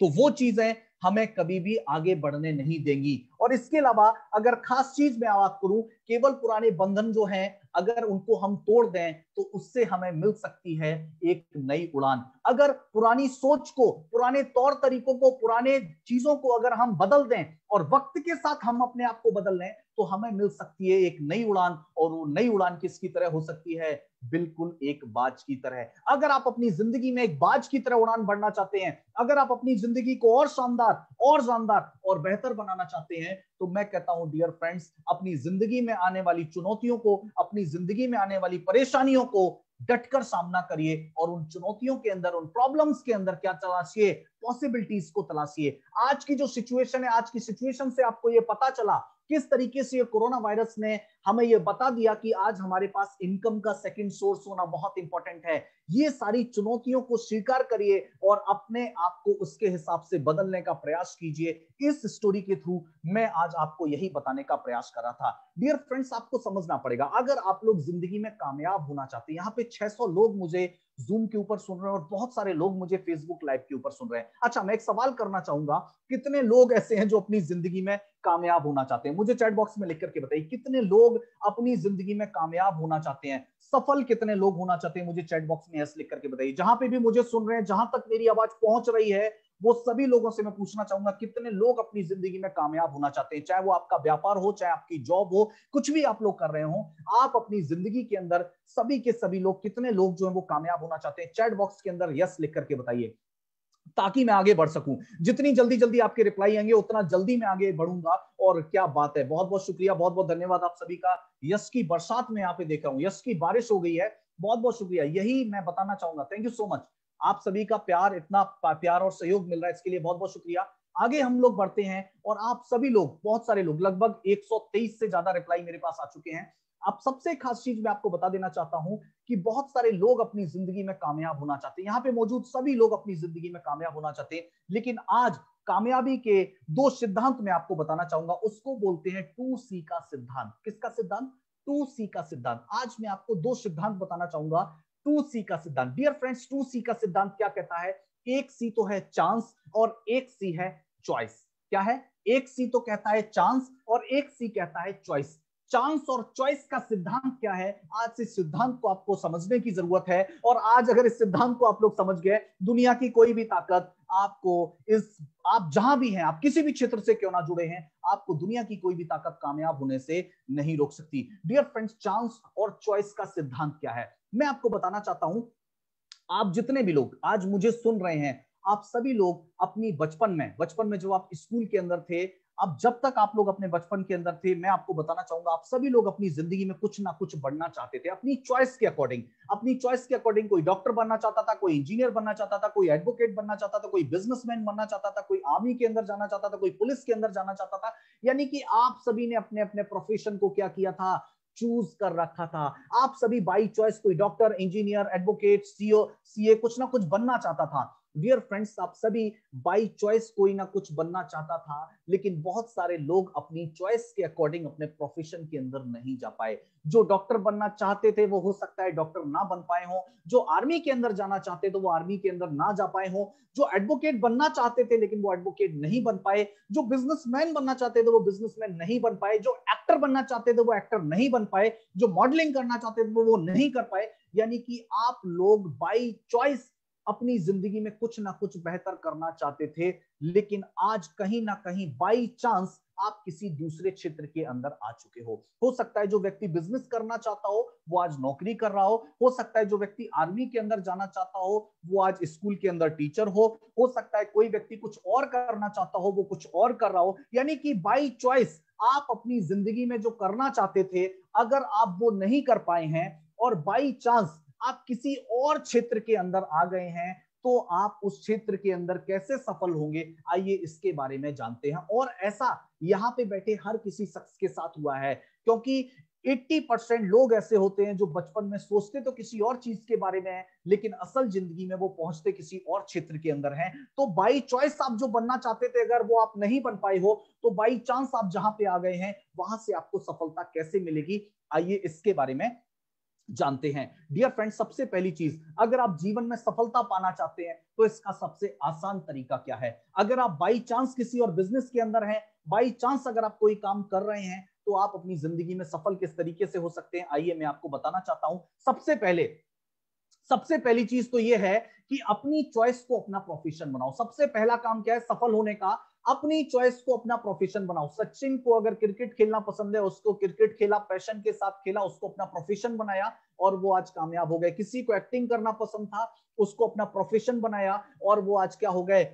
S2: तो वो चीजें हमें कभी भी आगे बढ़ने नहीं देंगी और इसके अलावा अगर खास चीज मैं बात करूं केवल पुराने बंधन जो हैं अगर उनको हम तोड़ दें तो उससे हमें मिल सकती है एक नई उड़ान अगर पुरानी सोच को पुराने तौर तरीकों को पुराने चीजों को अगर हम बदल दें और वक्त के साथ हम अपने आप को बदल लें तो हमें मिल सकती है एक नई उड़ान और वो नई उड़ान किसकी तरह हो सकती है बिल्कुल एक बाज की तरह अगर आप अपनी जिंदगी में एक बाज की तरह उड़ान भरना चाहते हैं अगर आप अपनी जिंदगी को और शानदार और शानदार और बेहतर बनाना चाहते हैं तो मैं कहता हूं डियर फ्रेंड्स अपनी जिंदगी में आने वाली चुनौतियों को अपनी जिंदगी में आने वाली परेशानियों को डटकर सामना करिए और उन चुनौतियों के अंदर उन प्रॉब्लम्स के अंदर क्या तलाशिए पॉसिबिलिटीज को तलाशिए आज की जो सिचुएशन है आज की सिचुएशन से आपको ये पता चला किस तरीके से कोरोना वायरस ने हमें यह बता दिया कि आज हमारे पास इनकम का सेकंड सोर्स होना बहुत इंपॉर्टेंट है ये सारी चुनौतियों को स्वीकार करिए और अपने आप को उसके हिसाब से बदलने का प्रयास कीजिए इस स्टोरी के थ्रू मैं आज आपको यही बताने का प्रयास कर रहा था डियर फ्रेंड्स आपको समझना पड़ेगा अगर आप लोग जिंदगी में कामयाब होना चाहते हैं यहाँ पे 600 लोग मुझे जूम के ऊपर सुन रहे हैं और बहुत सारे लोग मुझे फेसबुक लाइव के ऊपर सुन रहे हैं अच्छा मैं एक सवाल करना चाहूंगा कितने लोग ऐसे हैं जो अपनी जिंदगी में कामयाब होना चाहते हैं मुझे चैट बॉक्स में लिख करके बताइए कितने लोग लोग अपनी जिंदगी में कामयाब होना चाहते हैं सफल कितने लोग होना चाहते हैं मुझे चैट बॉक्स में यस लिख करके बताइए जहां पे भी मुझे सुन रहे हैं जहां तक मेरी आवाज पहुंच रही है वो सभी लोगों से मैं पूछना चाहूंगा कितने लोग अपनी जिंदगी में कामयाब होना चाहते हैं चाहे वो आपका व्यापार हो चाहे आपकी जॉब हो कुछ भी आप लोग कर रहे हो आप अपनी जिंदगी के अंदर सभी के सभी लोग कितने लोग जो है वो कामयाब होना चाहते हैं चैट बॉक्स के अंदर यस लिख करके बताइए ताकि मैं आगे बढ़ सकूं जितनी जल्दी जल्दी आपके रिप्लाई आएंगे उतना जल्दी मैं आगे बढ़ूंगा और क्या बात है बहुत बहुत शुक्रिया बहुत बहुत धन्यवाद आप सभी का यश की बरसात में यहाँ पे देख रहा हूँ यश की बारिश हो गई है बहुत बहुत शुक्रिया यही मैं बताना चाहूंगा थैंक यू सो मच आप सभी का प्यार इतना प्यार और सहयोग मिल रहा है इसके लिए बहुत बहुत शुक्रिया आगे हम लोग बढ़ते हैं और आप सभी लोग बहुत सारे लोग लगभग 123 से ज्यादा रिप्लाई मेरे पास आ चुके हैं आप सबसे खास चीज मैं आपको बता देना चाहता हूं कि बहुत सारे लोग अपनी जिंदगी में कामयाब होना चाहते हैं यहाँ पे मौजूद सभी लोग अपनी जिंदगी में कामयाब होना चाहते हैं लेकिन आज कामयाबी के दो सिद्धांत में आपको बताना चाहूंगा उसको बोलते हैं टू सी का सिद्धांत किसका सिद्धांत टू सी का सिद्धांत आज मैं आपको दो सिद्धांत बताना चाहूंगा टू सी का सिद्धांत डियर फ्रेंड्स टू सी का सिद्धांत क्या कहता है एक सी तो है चांस और एक सी है चॉइस क्या है एक सी तो कहता है चांस और एक सी कहता है चॉइस चांस और चॉइस का सिद्धांत क्या है आज इस सिद्धांत को आपको समझने की जरूरत है और आज अगर इस सिद्धांत को आप लोग समझ गए दुनिया की कोई भी ताकत आपको इस आप जहां भी हैं आप किसी भी क्षेत्र से क्यों ना जुड़े हैं आपको दुनिया की कोई भी ताकत कामयाब होने से नहीं रोक सकती डियर फ्रेंड्स चांस और चॉइस का सिद्धांत क्या है मैं आपको बताना चाहता हूं आप जितने भी लोग आज मुझे सुन रहे हैं आप सभी लोग अपनी बचपन में बचपन में जब आप स्कूल के अंदर थे अब जब तक आप लोग अपने बचपन के अंदर थे मैं आपको बताना चाहूंगा आप सभी लोग अपनी जिंदगी में कुछ ना कुछ बनना चाहते थे अपनी चॉइस के अकॉर्डिंग अपनी चॉइस के अकॉर्डिंग कोई डॉक्टर बनना चाहता था कोई इंजीनियर बनना चाहता था कोई एडवोकेट बनना चाहता था कोई बिजनेसमैन बनना चाहता था कोई आर्मी के अंदर जाना चाहता था कोई पुलिस के अंदर जाना चाहता था यानी कि आप सभी ने अपने अपने प्रोफेशन को क्या किया था चूज कर रखा था आप सभी बाई चॉइस कोई doctor engineer advocate CO CA कुछ ना कुछ बनना चाहता था डियर फ्रेंड्स आप सभी बाई चॉइस कोई ना कुछ बनना चाहता था लेकिन बहुत सारे लोग अपनी चॉइस के अकॉर्डिंग अपने प्रोफेशन के अंदर नहीं जा पाए जो डॉक्टर बनना चाहते थे वो हो सकता है डॉक्टर ना बन पाए हो जो आर्मी के अंदर जाना चाहते थे तो वो आर्मी के अंदर ना जा पाए हो जो एडवोकेट बनना चाहते थे लेकिन वो एडवोकेट नहीं बन पाए जो बिजनेसमैन बनना चाहते थे तो वो बिजनेसमैन नहीं बन पाए जो एक्टर बनना चाहते थे तो वो एक्टर नहीं बन पाए जो मॉडलिंग करना चाहते थे वो नहीं कर पाए यानी कि आप लोग बाई चॉइस अपनी जिंदगी में कुछ ना कुछ बेहतर करना चाहते थे लेकिन आज कहीं ना कहीं बाई चांस आप किसी दूसरे क्षेत्र के अंदर आ चुके हो हो सकता है जो व्यक्ति बिजनेस करना चाहता हो वो आज नौकरी कर रहा हो हो सकता है जो व्यक्ति आर्मी के अंदर जाना चाहता हो वो आज स्कूल के अंदर टीचर हो हो सकता है कोई व्यक्ति कुछ और करना चाहता हो वो कुछ और कर रहा हो यानी कि बाई चॉइस आप अपनी जिंदगी में जो करना चाहते थे अगर आप वो नहीं कर पाए हैं और बाई चांस आप किसी और क्षेत्र के अंदर आ गए हैं तो आप उस क्षेत्र के अंदर कैसे सफल होंगे आइए इसके बारे में जानते हैं और ऐसा यहाँ पे बैठे हर किसी शख्स के साथ हुआ है क्योंकि 80 परसेंट लोग ऐसे होते हैं जो बचपन में सोचते तो किसी और चीज के बारे में है लेकिन असल जिंदगी में वो पहुंचते किसी और क्षेत्र के अंदर हैं तो बाई चॉइस आप जो बनना चाहते थे अगर वो आप नहीं बन पाए हो तो बाई चांस आप जहां पे आ गए हैं वहां से आपको सफलता कैसे मिलेगी आइए इसके बारे में जानते हैं डियर फ्रेंड सबसे पहली चीज अगर आप जीवन में सफलता पाना चाहते हैं तो इसका सबसे आसान तरीका क्या है अगर आप बाई चांस किसी और बिजनेस के अंदर हैं बाई चांस अगर आप कोई काम कर रहे हैं तो आप अपनी जिंदगी में सफल किस तरीके से हो सकते हैं आइए मैं आपको बताना चाहता हूं सबसे पहले सबसे पहली चीज तो यह है कि अपनी चॉइस को अपना प्रोफेशन बनाओ सबसे पहला काम क्या है सफल होने का अपनी चॉइस को अपना प्रोफेशन बनाओ सचिन को अगर क्रिकेट खेलना पसंद है उसको क्रिकेट खेला पैशन के साथ खेला उसको अपना प्रोफेशन बनाया और वो आज कामयाब हो गए किसी को एक्टिंग करना पसंद था उसको अपना प्रोफेशन बनाया और वो आज क्या हो गए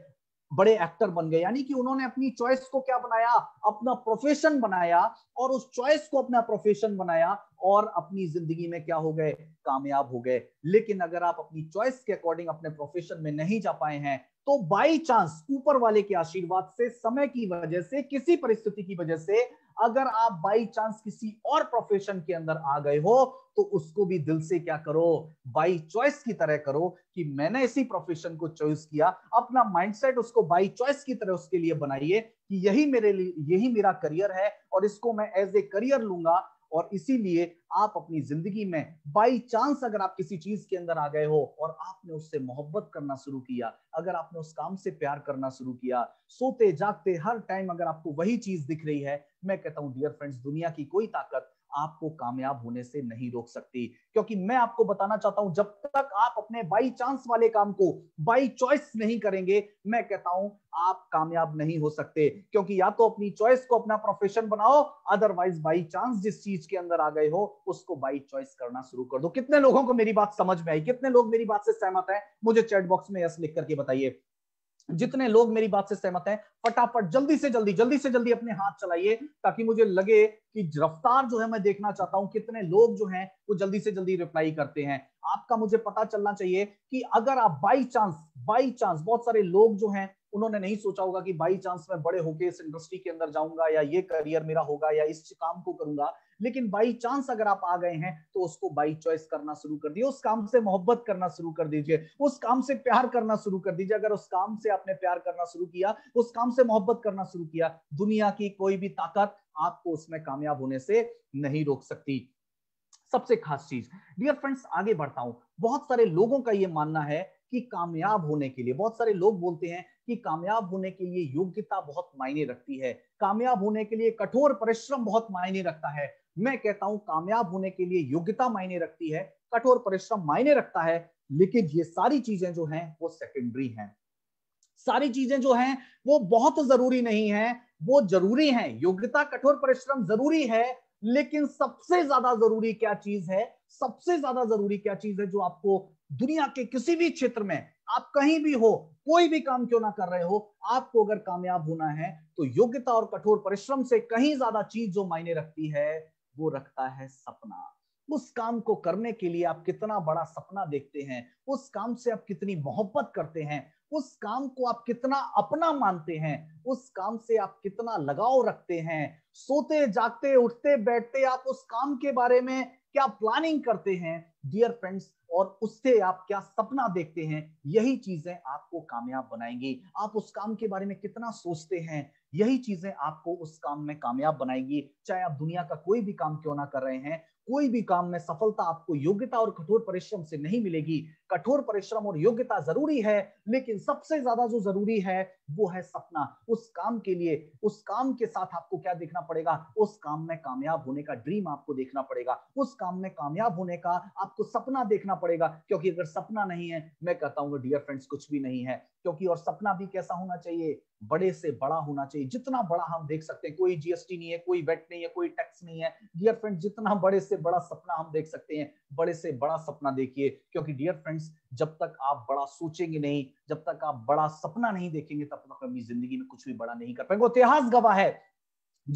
S2: बड़े एक्टर बन गए यानी कि उन्होंने अपनी चॉइस को क्या बनाया अपना प्रोफेशन बनाया और उस चॉइस को अपना प्रोफेशन बनाया और अपनी जिंदगी में क्या हो गए कामयाब हो गए लेकिन अगर आप अपनी चॉइस के अकॉर्डिंग अपने प्रोफेशन में नहीं जा पाए हैं तो बाई चांस ऊपर वाले के आशीर्वाद से समय की वजह से किसी परिस्थिति की वजह से अगर आप बाई चांस किसी और प्रोफेशन के अंदर आ गए हो तो उसको भी दिल से क्या करो बाई चॉइस की तरह करो कि मैंने इसी प्रोफेशन को चॉइस किया अपना माइंडसेट उसको बाई चॉइस की तरह उसके लिए बनाइए कि यही मेरे लिए यही मेरा करियर है और इसको मैं एज ए करियर लूंगा और इसीलिए आप अपनी जिंदगी में बाई चांस अगर आप किसी चीज के अंदर आ गए हो और आपने उससे मोहब्बत करना शुरू किया अगर आपने उस काम से प्यार करना शुरू किया सोते जागते हर टाइम अगर आपको वही चीज दिख रही है मैं कहता हूं डियर फ्रेंड्स दुनिया की कोई ताकत आपको कामयाब होने से नहीं रोक सकती क्योंकि मैं आपको बताना चाहता हूं जब तक आप अपने बाई चांस वाले काम को बाई चॉइस नहीं करेंगे मैं कहता हूं आप कामयाब नहीं हो सकते क्योंकि या तो अपनी चॉइस को अपना प्रोफेशन बनाओ अदरवाइज बाई चांस जिस चीज के अंदर आ गए हो उसको बाई चॉइस करना शुरू कर दो कितने लोगों को मेरी बात समझ में आई कितने लोग मेरी बात से सहमत है मुझे चैट बॉक्स में यस लिख करके बताइए जितने लोग मेरी बात से सहमत हैं फटाफट जल्दी से जल्दी जल्दी से जल्दी अपने हाथ चलाइए ताकि मुझे लगे कि रफ्तार जो है मैं देखना चाहता हूं कितने लोग जो हैं वो जल्दी से जल्दी रिप्लाई करते हैं आपका मुझे पता चलना चाहिए कि अगर आप बाई चांस बाई चांस बहुत सारे लोग जो है उन्होंने नहीं सोचा होगा कि बाई चांस मैं बड़े होके इस इंडस्ट्री के अंदर जाऊंगा या ये करियर मेरा होगा या इस काम को करूंगा लेकिन बाई चांस अगर आप आ गए हैं तो उसको बाई चॉइस करना शुरू कर दीजिए उस काम से मोहब्बत करना शुरू कर दीजिए उस काम से प्यार करना शुरू कर दीजिए अगर उस काम से आपने प्यार करना शुरू किया उस काम से मोहब्बत करना शुरू किया दुनिया की कोई भी ताकत आपको उसमें कामयाब होने से नहीं रोक सकती सबसे खास चीज डियर फ्रेंड्स आगे बढ़ता हूं बहुत सारे लोगों का यह मानना है कि कामयाब होने के लिए बहुत सारे लोग बोलते हैं कि कामयाब होने के लिए योग्यता बहुत मायने रखती है कामयाब होने के लिए कठोर परिश्रम बहुत मायने रखता है मैं कहता हूं कामयाब होने के लिए योग्यता मायने रखती है कठोर परिश्रम मायने रखता है लेकिन ये सारी चीजें जो हैं वो सेकेंडरी हैं सारी चीजें जो हैं वो बहुत जरूरी नहीं है वो जरूरी हैं योग्यता कठोर परिश्रम जरूरी है लेकिन सबसे ज्यादा जरूरी क्या चीज है सबसे ज्यादा जरूरी क्या चीज है जो आपको दुनिया के किसी भी क्षेत्र में आप कहीं भी हो कोई भी काम क्यों ना कर रहे हो आपको अगर कामयाब होना है तो योग्यता और कठोर परिश्रम से कहीं ज्यादा चीज जो मायने रखती है वो रखता है सपना उस काम को करने के लिए आप कितना बड़ा सपना देखते हैं उस काम से आप कितनी मोहब्बत करते हैं उस काम को आप कितना अपना मानते हैं उस काम से आप कितना लगाव रखते हैं सोते जागते उठते बैठते आप उस काम के बारे में क्या प्लानिंग करते हैं डियर फ्रेंड्स और उससे आप क्या सपना देखते हैं यही चीजें आपको कामयाब बनाएंगी आप उस काम के बारे में कितना सोचते हैं यही चीजें आपको उस काम में कामयाब बनाएगी चाहे आप दुनिया का कोई भी काम क्यों ना कर रहे हैं कोई भी काम में सफलता आपको योग्यता और कठोर परिश्रम से नहीं मिलेगी कठोर परिश्रम और योग्यता जरूरी है लेकिन सबसे ज्यादा जो जरूरी है वो है सपना उस काम के लिए उस काम के साथ आपको क्या देखना पड़ेगा उस काम में कामयाब होने का ड्रीम आपको देखना पड़ेगा उस काम में कामयाब होने का आपको सपना देखना पड़ेगा क्योंकि अगर सपना नहीं है मैं कहता हूं डियर फ्रेंड्स कुछ भी नहीं है क्योंकि और सपना भी कैसा होना चाहिए बड़े से बड़ा होना चाहिए जितना बड़ा हम देख सकते हैं कोई जीएसटी नहीं है कोई वेट नहीं है कोई टैक्स नहीं है डियर फ्रेंड्स जितना बड़े से बड़ा सपना हम देख सकते हैं बड़े से बड़ा सपना देखिए क्योंकि डियर फ्रेंड्स जब तक आप बड़ा सोचेंगे नहीं जब तक आप बड़ा सपना नहीं देखेंगे तब तक अपनी जिंदगी में कुछ भी बड़ा नहीं कर पाएंगे इतिहास गवाह है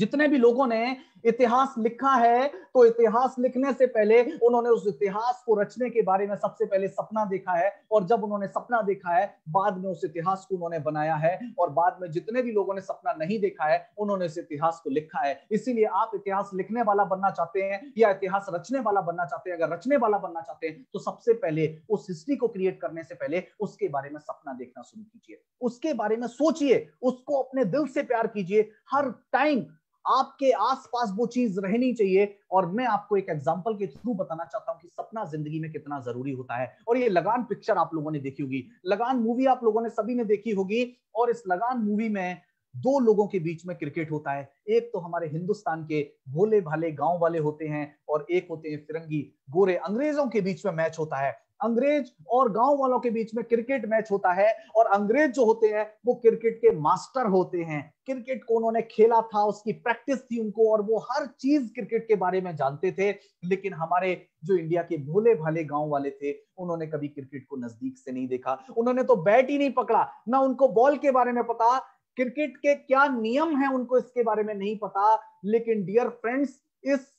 S2: जितने भी लोगों ने इतिहास लिखा है तो इतिहास लिखने से पहले उन्होंने उस इतिहास को रचने के बारे में सबसे पहले सपना देखा है और जब उन्होंने सपना देखा है बाद में उस इतिहास को उन्होंने बनाया है और बाद में जितने भी लोगों ने सपना नहीं देखा है उन्होंने इस इतिहास को लिखा है इसीलिए आप इतिहास लिखने वाला बनना चाहते हैं या इतिहास रचने वाला बनना चाहते हैं अगर रचने वाला बनना चाहते हैं तो सबसे पहले उस हिस्ट्री को क्रिएट करने से पहले उसके बारे में सपना देखना शुरू कीजिए उसके बारे में सोचिए उसको अपने दिल से प्यार कीजिए हर टाइम आपके आसपास वो चीज रहनी चाहिए और मैं आपको एक एग्जांपल के थ्रू बताना चाहता हूँ कि सपना जिंदगी में कितना जरूरी होता है और ये लगान पिक्चर आप लोगों ने देखी होगी लगान मूवी आप लोगों ने सभी ने देखी होगी और इस लगान मूवी में दो लोगों के बीच में क्रिकेट होता है एक तो हमारे हिंदुस्तान के भोले भाले गांव वाले होते हैं और एक होते हैं फिरंगी गोरे अंग्रेजों के बीच में मैच होता है अंग्रेज और गांव वालों के बीच में क्रिकेट मैच होता है और अंग्रेज जो होते हैं वो क्रिकेट के मास्टर होते हैं क्रिकेट को उन्होंने खेला था उसकी प्रैक्टिस थी उनको और वो हर चीज क्रिकेट के बारे में जानते थे लेकिन हमारे जो इंडिया के भोले भाले गांव वाले थे उन्होंने कभी क्रिकेट को नजदीक से नहीं देखा उन्होंने तो बैट ही नहीं पकड़ा ना उनको बॉल के बारे में पता क्रिकेट के क्या नियम है उनको इसके बारे में नहीं पता लेकिन डियर फ्रेंड्स इस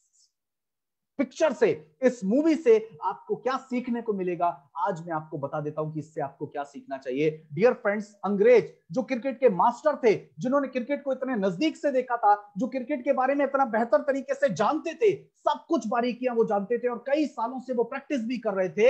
S2: पिक्चर से इस मूवी से आपको क्या सीखने को मिलेगा आज मैं आपको बता देता हूं कि इससे आपको क्या सीखना चाहिए डियर फ्रेंड्स अंग्रेज जो क्रिकेट के मास्टर थे जिन्होंने क्रिकेट को इतने नजदीक से देखा था जो क्रिकेट के बारे में इतना बेहतर तरीके से जानते थे सब कुछ बारीकियां वो जानते थे और कई सालों से वो प्रैक्टिस भी कर रहे थे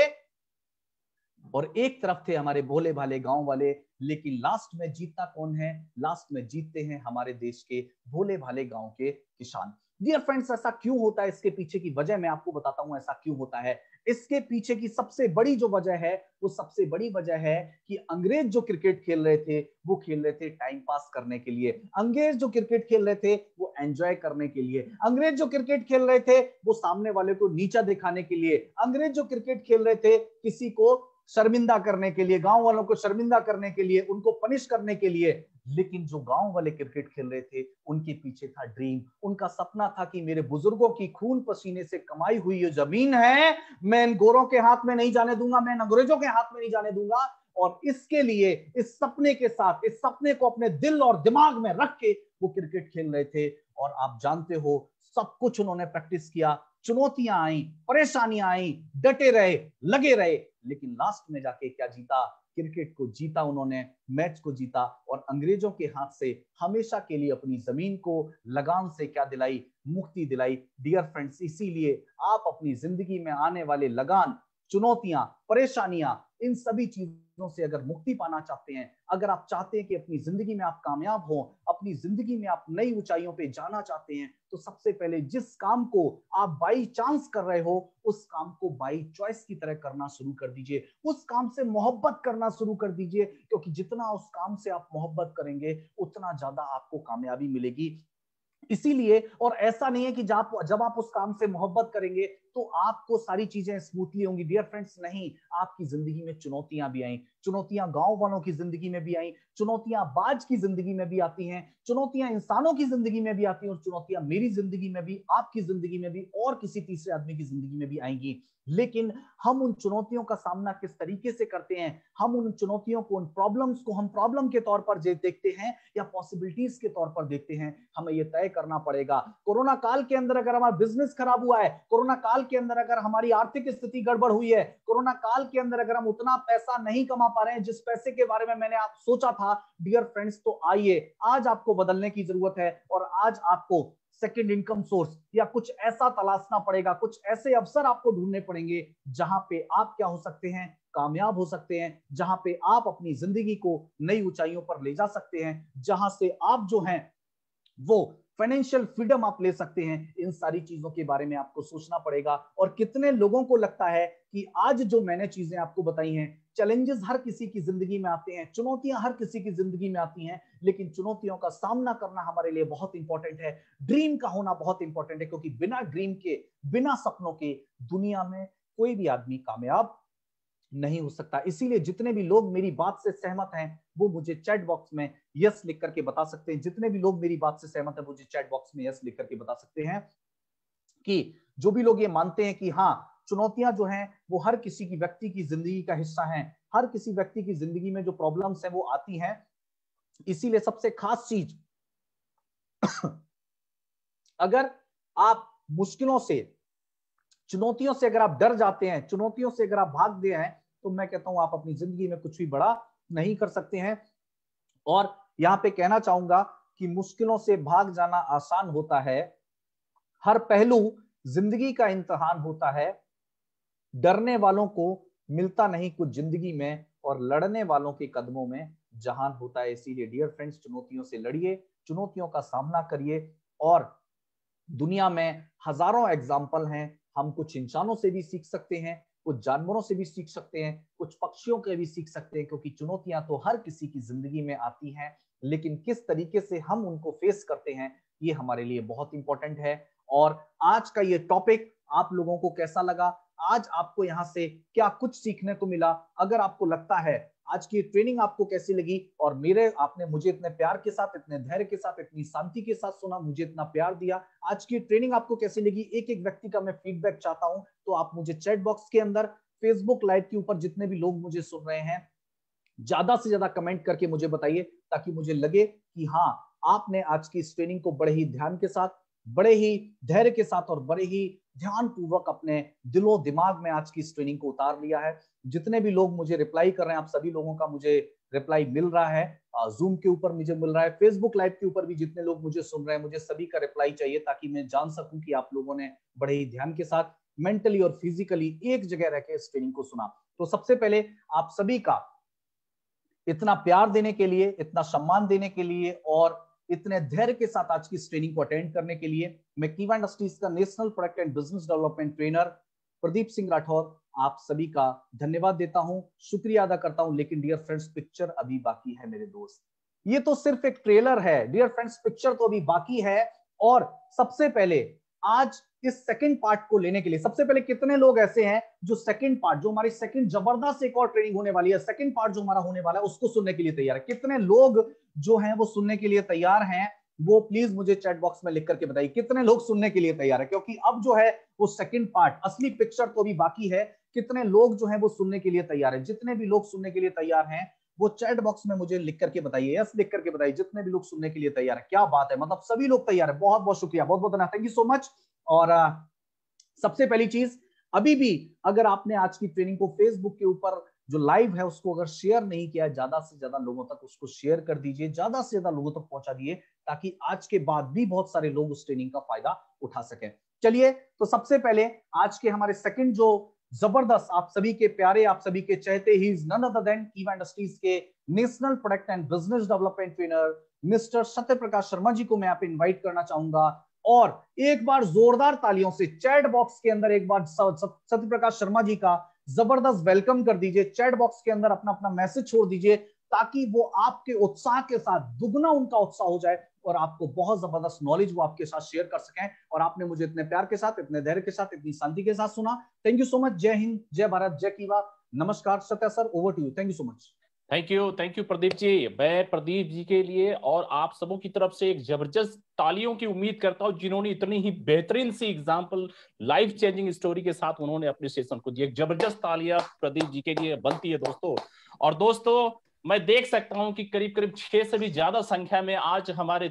S2: और एक तरफ थे हमारे भोले भाले गांव वाले लेकिन लास्ट में जीतता कौन है लास्ट में जीतते हैं हमारे देश के भोले भाले गांव के किसान डियर फ्रेंड्स ऐसा क्यों होता है इसके पीछे की वजह मैं आपको बताता हूं ऐसा क्यों होता है इसके पीछे की सबसे बड़ी जो वजह है वो सबसे बड़ी वजह है कि अंग्रेज जो क्रिकेट खेल रहे थे वो खेल रहे थे टाइम पास करने के लिए अंग्रेज जो क्रिकेट खेल रहे थे वो एंजॉय करने के लिए अंग्रेज जो क्रिकेट खेल रहे थे वो सामने वाले को नीचा दिखाने के लिए अंग्रेज जो क्रिकेट खेल रहे थे किसी को शर्मिंदा करने के लिए गांव वालों को शर्मिंदा करने के लिए उनको पनिश करने के लिए लेकिन जो गांव वाले क्रिकेट खेल रहे थे उनके पीछे था ड्रीम उनका सपना था कि मेरे बुजुर्गों की खून पसीने से कमाई हुई ये जमीन है मैं इन गोरों के हाथ में नहीं जाने दूंगा मैं अंग्रेजों के हाथ में नहीं जाने दूंगा और इसके लिए इस सपने के साथ इस सपने को अपने दिल और दिमाग में रख के वो क्रिकेट खेल रहे थे और आप जानते हो सब कुछ उन्होंने प्रैक्टिस किया चुनौतियां आई परेशानियां आई डटे रहे लगे रहे लेकिन लास्ट में जाके क्या जीता क्रिकेट को जीता उन्होंने मैच को जीता और अंग्रेजों के हाथ से हमेशा के लिए अपनी जमीन को लगान से क्या दिलाई मुक्ति दिलाई डियर फ्रेंड्स इसीलिए आप अपनी जिंदगी में आने वाले लगान चुनौतियां परेशानियां इन सभी चीजों से अगर मुक्ति पाना चाहते हैं अगर आप चाहते हैं कि अपनी जिंदगी में आप कामयाब हो अपनी जिंदगी में आप नई ऊंचाइयों पे जाना चाहते हैं तो सबसे पहले जिस काम को आप बाई चांस कर रहे हो उस काम को बाई चॉइस की तरह करना शुरू कर दीजिए उस काम से मोहब्बत करना शुरू कर दीजिए क्योंकि जितना उस काम से आप मोहब्बत करेंगे उतना ज्यादा आपको कामयाबी मिलेगी इसीलिए और ऐसा नहीं है कि जब जब आप उस काम से मोहब्बत करेंगे तो आपको सारी चीजें स्मूथली होंगी डियर फ्रेंड्स नहीं आपकी जिंदगी में चुनौतियां भी आई चुनौतियां गांव वालों की जिंदगी में भी आई चुनौतियां बाज की जिंदगी में भी आती हैं चुनौतियां इंसानों की जिंदगी में भी आती हैं और चुनौतियां मेरी जिंदगी में भी आपकी जिंदगी में भी और किसी तीसरे आदमी की जिंदगी में भी आएंगी लेकिन हम उन चुनौतियों का सामना किस तरीके से करते हैं हम उन चुनौतियों को उन प्रॉब्लम्स को हम प्रॉब्लम के तौर पर देखते हैं या पॉसिबिलिटीज के तौर पर देखते हैं हमें यह तय करना पड़ेगा कोरोना काल के अंदर अगर हमारा बिजनेस खराब हुआ है कोरोना काल के अंदर अगर हमारी आर्थिक स्थिति गड़बड़ हुई है कोरोना काल के अंदर अगर हम उतना पैसा नहीं कमा पा रहे हैं जिस पैसे के बारे में मैंने आप सोचा था डियर फ्रेंड्स तो आइए आज आपको बदलने की जरूरत है और आज आपको सेकेंड इनकम सोर्स या कुछ ऐसा तलाशना पड़ेगा कुछ ऐसे अवसर आपको ढूंढने पड़ेंगे जहां पे आप क्या हो सकते हैं कामयाब हो सकते हैं जहां पे आप अपनी जिंदगी को नई ऊंचाइयों पर ले जा सकते हैं जहां से आप जो हैं वो फाइनेंशियल फ्रीडम आप ले सकते हैं इन सारी चीजों के बारे में आपको सोचना पड़ेगा और कितने लोगों को लगता है कि आज जो मैंने चीजें आपको बताई हैं चैलेंजेस हर किसी की जिंदगी में आते हैं चुनौतियां हर किसी की जिंदगी में आती हैं लेकिन चुनौतियों का सामना करना हमारे लिए बहुत इंपॉर्टेंट है ड्रीम का होना बहुत इंपॉर्टेंट है क्योंकि बिना ड्रीम के बिना सपनों के दुनिया में कोई भी आदमी कामयाब नहीं हो सकता इसीलिए जितने भी लोग मेरी बात से सहमत हैं वो मुझे चैट बॉक्स में यस लिख करके बता सकते हैं जितने भी लोग मेरी बात से सहमत है मुझे चैट बॉक्स में यस लिख करके बता सकते हैं कि जो भी लोग ये मानते हैं कि हाँ चुनौतियां जो हैं वो हर किसी की व्यक्ति की जिंदगी का हिस्सा हैं हर किसी व्यक्ति की जिंदगी में जो प्रॉब्लम्स हैं वो आती हैं इसीलिए सबसे खास चीज <coughs> अगर आप मुश्किलों से चुनौतियों से अगर आप डर जाते हैं चुनौतियों से अगर आप भाग दे हैं तो मैं कहता हूं आप अपनी जिंदगी में कुछ भी बड़ा नहीं कर सकते हैं और यहाँ पे कहना चाहूंगा कि मुश्किलों से भाग जाना आसान होता है हर पहलू जिंदगी का इम्तहान होता है डरने वालों को मिलता नहीं कुछ जिंदगी में और लड़ने वालों के कदमों में जहान होता है इसीलिए डियर फ्रेंड्स चुनौतियों से लड़िए चुनौतियों का सामना करिए और दुनिया में हजारों एग्जाम्पल हैं हम कुछ इंसानों से भी सीख सकते हैं कुछ जानवरों से भी सीख सकते हैं कुछ पक्षियों के भी सीख सकते हैं क्योंकि चुनौतियां तो हर किसी की जिंदगी में आती हैं लेकिन किस तरीके से हम उनको फेस करते हैं ये हमारे लिए बहुत इंपॉर्टेंट है और आज का ये टॉपिक आप लोगों को कैसा लगा आज आपको यहाँ से क्या कुछ सीखने को मिला अगर आपको लगता है आज की ट्रेनिंग आपको कैसी लगी और मेरे आपने मुझे इतने प्यार के साथ इतने धैर्य के साथ इतनी शांति के साथ सुना मुझे इतना प्यार दिया आज की ट्रेनिंग आपको कैसी लगी एक एक व्यक्ति का मैं फीडबैक चाहता हूं तो आप मुझे चैट बॉक्स के अंदर फेसबुक लाइव के ऊपर जितने भी लोग मुझे सुन रहे हैं ज्यादा से ज्यादा कमेंट करके मुझे बताइए ताकि मुझे लगे कि हाँ आपने आज की इस ट्रेनिंग को बड़े ही ध्यान के साथ बड़े ही धैर्य के साथ और बड़े ही ध्यान पूर्वक अपने दिलो दिमाग में आज की इस ट्रेनिंग को उतार लिया है जितने भी लोग मुझे रिप्लाई कर रहे हैं आप सभी लोगों का मुझे रिप्लाई मिल रहा है जूम के ऊपर मुझे मिल रहा है फेसबुक लाइव के ऊपर भी जितने लोग मुझे सुन रहे हैं मुझे सभी का रिप्लाई चाहिए ताकि मैं जान सकूं कि आप लोगों ने बड़े ही ध्यान के साथ मेंटली और फिजिकली एक जगह रह के इस ट्रेनिंग को सुना तो सबसे पहले आप सभी का इतना प्यार देने के लिए इतना सम्मान देने के लिए और इतने धैर्य के साथ आज की इस ट्रेनिंग को अटेंड करने के लिए मैं कीवा इंडस्ट्रीज का national product and business development trainer Pradeep Singh Rathore आप सभी का धन्यवाद देता हूं शुक्रिया अदा करता हूं लेकिन डियर फ्रेंड्स पिक्चर अभी बाकी है मेरे दोस्त ये तो सिर्फ एक ट्रेलर है डियर फ्रेंड्स पिक्चर तो अभी बाकी है और सबसे पहले आज इस सेकंड पार्ट को लेने के लिए सबसे पहले कितने लोग ऐसे हैं जो सेकंड पार्ट जो हमारी सेकंड जबरदस्त एक और ट्रेनिंग होने वाली है सेकंड पार्ट जो हमारा होने वाला है उसको सुनने के लिए तैयार है कितने लोग जो हैं वो सुनने के लिए तैयार हैं वो प्लीज मुझे चैट बॉक्स में लिख करके बताइए कितने लोग सुनने के लिए तैयार है क्योंकि अब जो है वो सेकंड पार्ट असली पिक्चर तो अभी बाकी है कितने लोग जो है वो सुनने के लिए तैयार है जितने भी लोग सुनने के लिए तैयार हैं वो चैट बॉक्स में मुझे लिख करके बताइए यस लिख करके बताइए जितने भी लोग सुनने के लिए तैयार है क्या बात है मतलब सभी लोग तैयार है बहुत बहुत शुक्रिया बहुत बहुत धन्यवाद थैंक यू सो मच और सबसे पहली चीज अभी भी अगर आपने आज की ट्रेनिंग को फेसबुक के ऊपर जो लाइव है उसको अगर शेयर नहीं किया ज्यादा से ज्यादा लोगों तक उसको शेयर कर दीजिए ज्यादा से ज्यादा लोगों तक पहुंचा दिए ताकि आज के बाद भी बहुत सारे लोग उस ट्रेनिंग का फायदा उठा सके चलिए तो सबसे पहले आज के हमारे सेकंड जो जबरदस्त आप सभी के प्यारे आप सभी के चहते he none other than industries के national product and business development trainer mister Satya Prakash Sharma जी को मैं आप इन्वाइट इनवाइट करना चाहूंगा और एक बार जोरदार तालियों से चैट बॉक्स के अंदर एक बार सत्य प्रकाश शर्मा जी का जबरदस्त वेलकम कर दीजिए चैट बॉक्स के अंदर अपना अपना मैसेज छोड़ दीजिए ताकि वो आपके उत्साह के साथ दुगना उनका उत्साह हो जाए और आपको बहुत जबरदस्त नॉलेज वो आपके साथ शेयर कर सकें और आपने मुझे इतने प्यार के साथ इतने धैर्य के साथ इतनी शांति के साथ सुना थैंक यू सो मच जय हिंद जय भारत जय कीवा नमस्कार Satya sir over to you thank you so much
S1: thank you thank you Pradeep ji मैं प्रदीप जी के लिए और आप सबों की तरफ से एक जबरदस्त तालियों की उम्मीद करता हूं जिन्होंने इतनी ही बेहतरीन सी एग्जाम्पल लाइफ चेंजिंग स्टोरी के साथ उन्होंने अपने सेशन को दिया एक जबरदस्त तालियां प्रदीप जी के लिए बनती है दोस्तों और दोस्तों मैं देख सकता हूं कि करीब करीब छह से भी ज्यादा संख्या में आज हमारे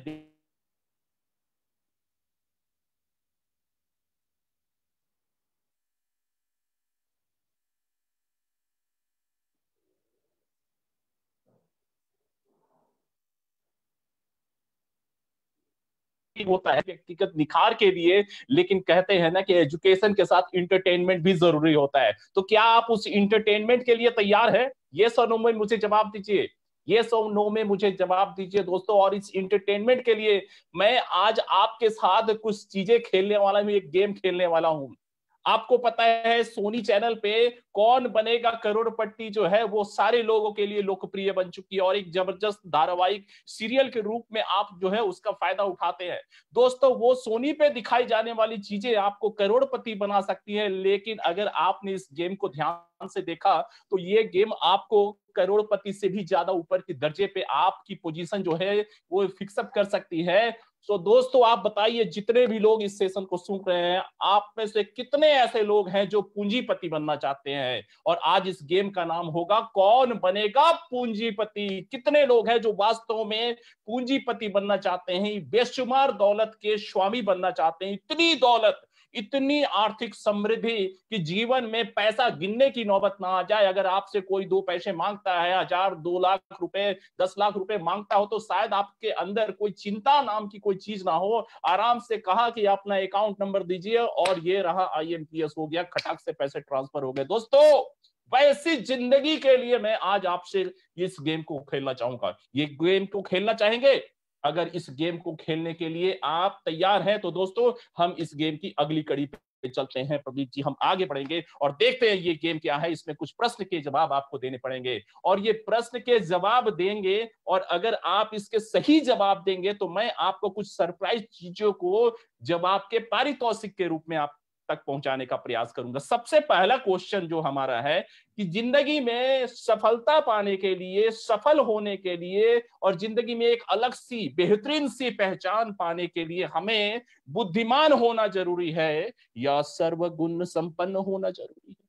S1: होता है व्यक्तिगत निखार के लिए लेकिन कहते हैं ना कि एजुकेशन के साथ इंटरटेनमेंट भी जरूरी होता है तो क्या आप उस इंटरटेनमेंट के लिए तैयार है ये सौ नो में मुझे जवाब दीजिए ये सो नो में मुझे जवाब दीजिए दोस्तों और इस इंटरटेनमेंट के लिए मैं आज आपके साथ कुछ चीजें खेलने वाला हूँ एक गेम खेलने वाला हूँ आपको पता है सोनी चैनल पे कौन बनेगा करोड़पट्टी जो है वो सारे लोगों के लिए लोकप्रिय बन चुकी है और एक जबरदस्त धारावाहिक सीरियल के रूप में आप जो है उसका फायदा उठाते हैं दोस्तों वो सोनी पे दिखाई जाने वाली चीजें आपको करोड़पति बना सकती है लेकिन अगर आपने इस गेम को ध्यान से देखा तो ये गेम आपको करोड़पति से भी ज्यादा ऊपर के दर्जे पे आपकी पोजीशन जो है वो फिक्सअप कर सकती है तो दोस्तों आप बताइए जितने भी लोग इस सेशन को सुन रहे हैं आप में से कितने ऐसे लोग हैं जो पूंजीपति बनना चाहते हैं और आज इस गेम का नाम होगा कौन बनेगा पूंजीपति कितने लोग हैं जो वास्तव में पूंजीपति बनना चाहते हैं बेशुमार दौलत के स्वामी बनना चाहते हैं इतनी दौलत इतनी आर्थिक समृद्धि कि जीवन में पैसा गिनने की नौबत ना आ जाए अगर आपसे कोई दो पैसे मांगता है हजार दो लाख रुपए दस लाख रुपए मांगता हो तो शायद आपके अंदर कोई चिंता नाम की कोई चीज ना हो आराम से कहा कि अपना अकाउंट नंबर दीजिए और ये रहा आईएमपीएस हो गया खटाक से पैसे ट्रांसफर हो गए दोस्तों वैसी जिंदगी के लिए मैं आज आपसे इस गेम को खेलना चाहूंगा ये गेम को खेलना चाहेंगे अगर इस गेम को खेलने के लिए आप तैयार हैं तो दोस्तों हम इस गेम की अगली कड़ी पे चलते हैं प्रदीप जी हम आगे बढ़ेंगे और देखते हैं ये गेम क्या है इसमें कुछ प्रश्न के जवाब आपको देने पड़ेंगे और ये प्रश्न के जवाब देंगे और अगर आप इसके सही जवाब देंगे तो मैं आपको कुछ सरप्राइज चीजों को जवाब के पारितोषिक के रूप में आप तक पहुंचाने का प्रयास करूंगा सबसे पहला क्वेश्चन जो हमारा है कि जिंदगी में सफलता पाने के लिए सफल होने के लिए और जिंदगी में एक अलग सी बेहतरीन सी पहचान पाने के लिए हमें बुद्धिमान होना जरूरी है या सर्वगुण संपन्न होना जरूरी है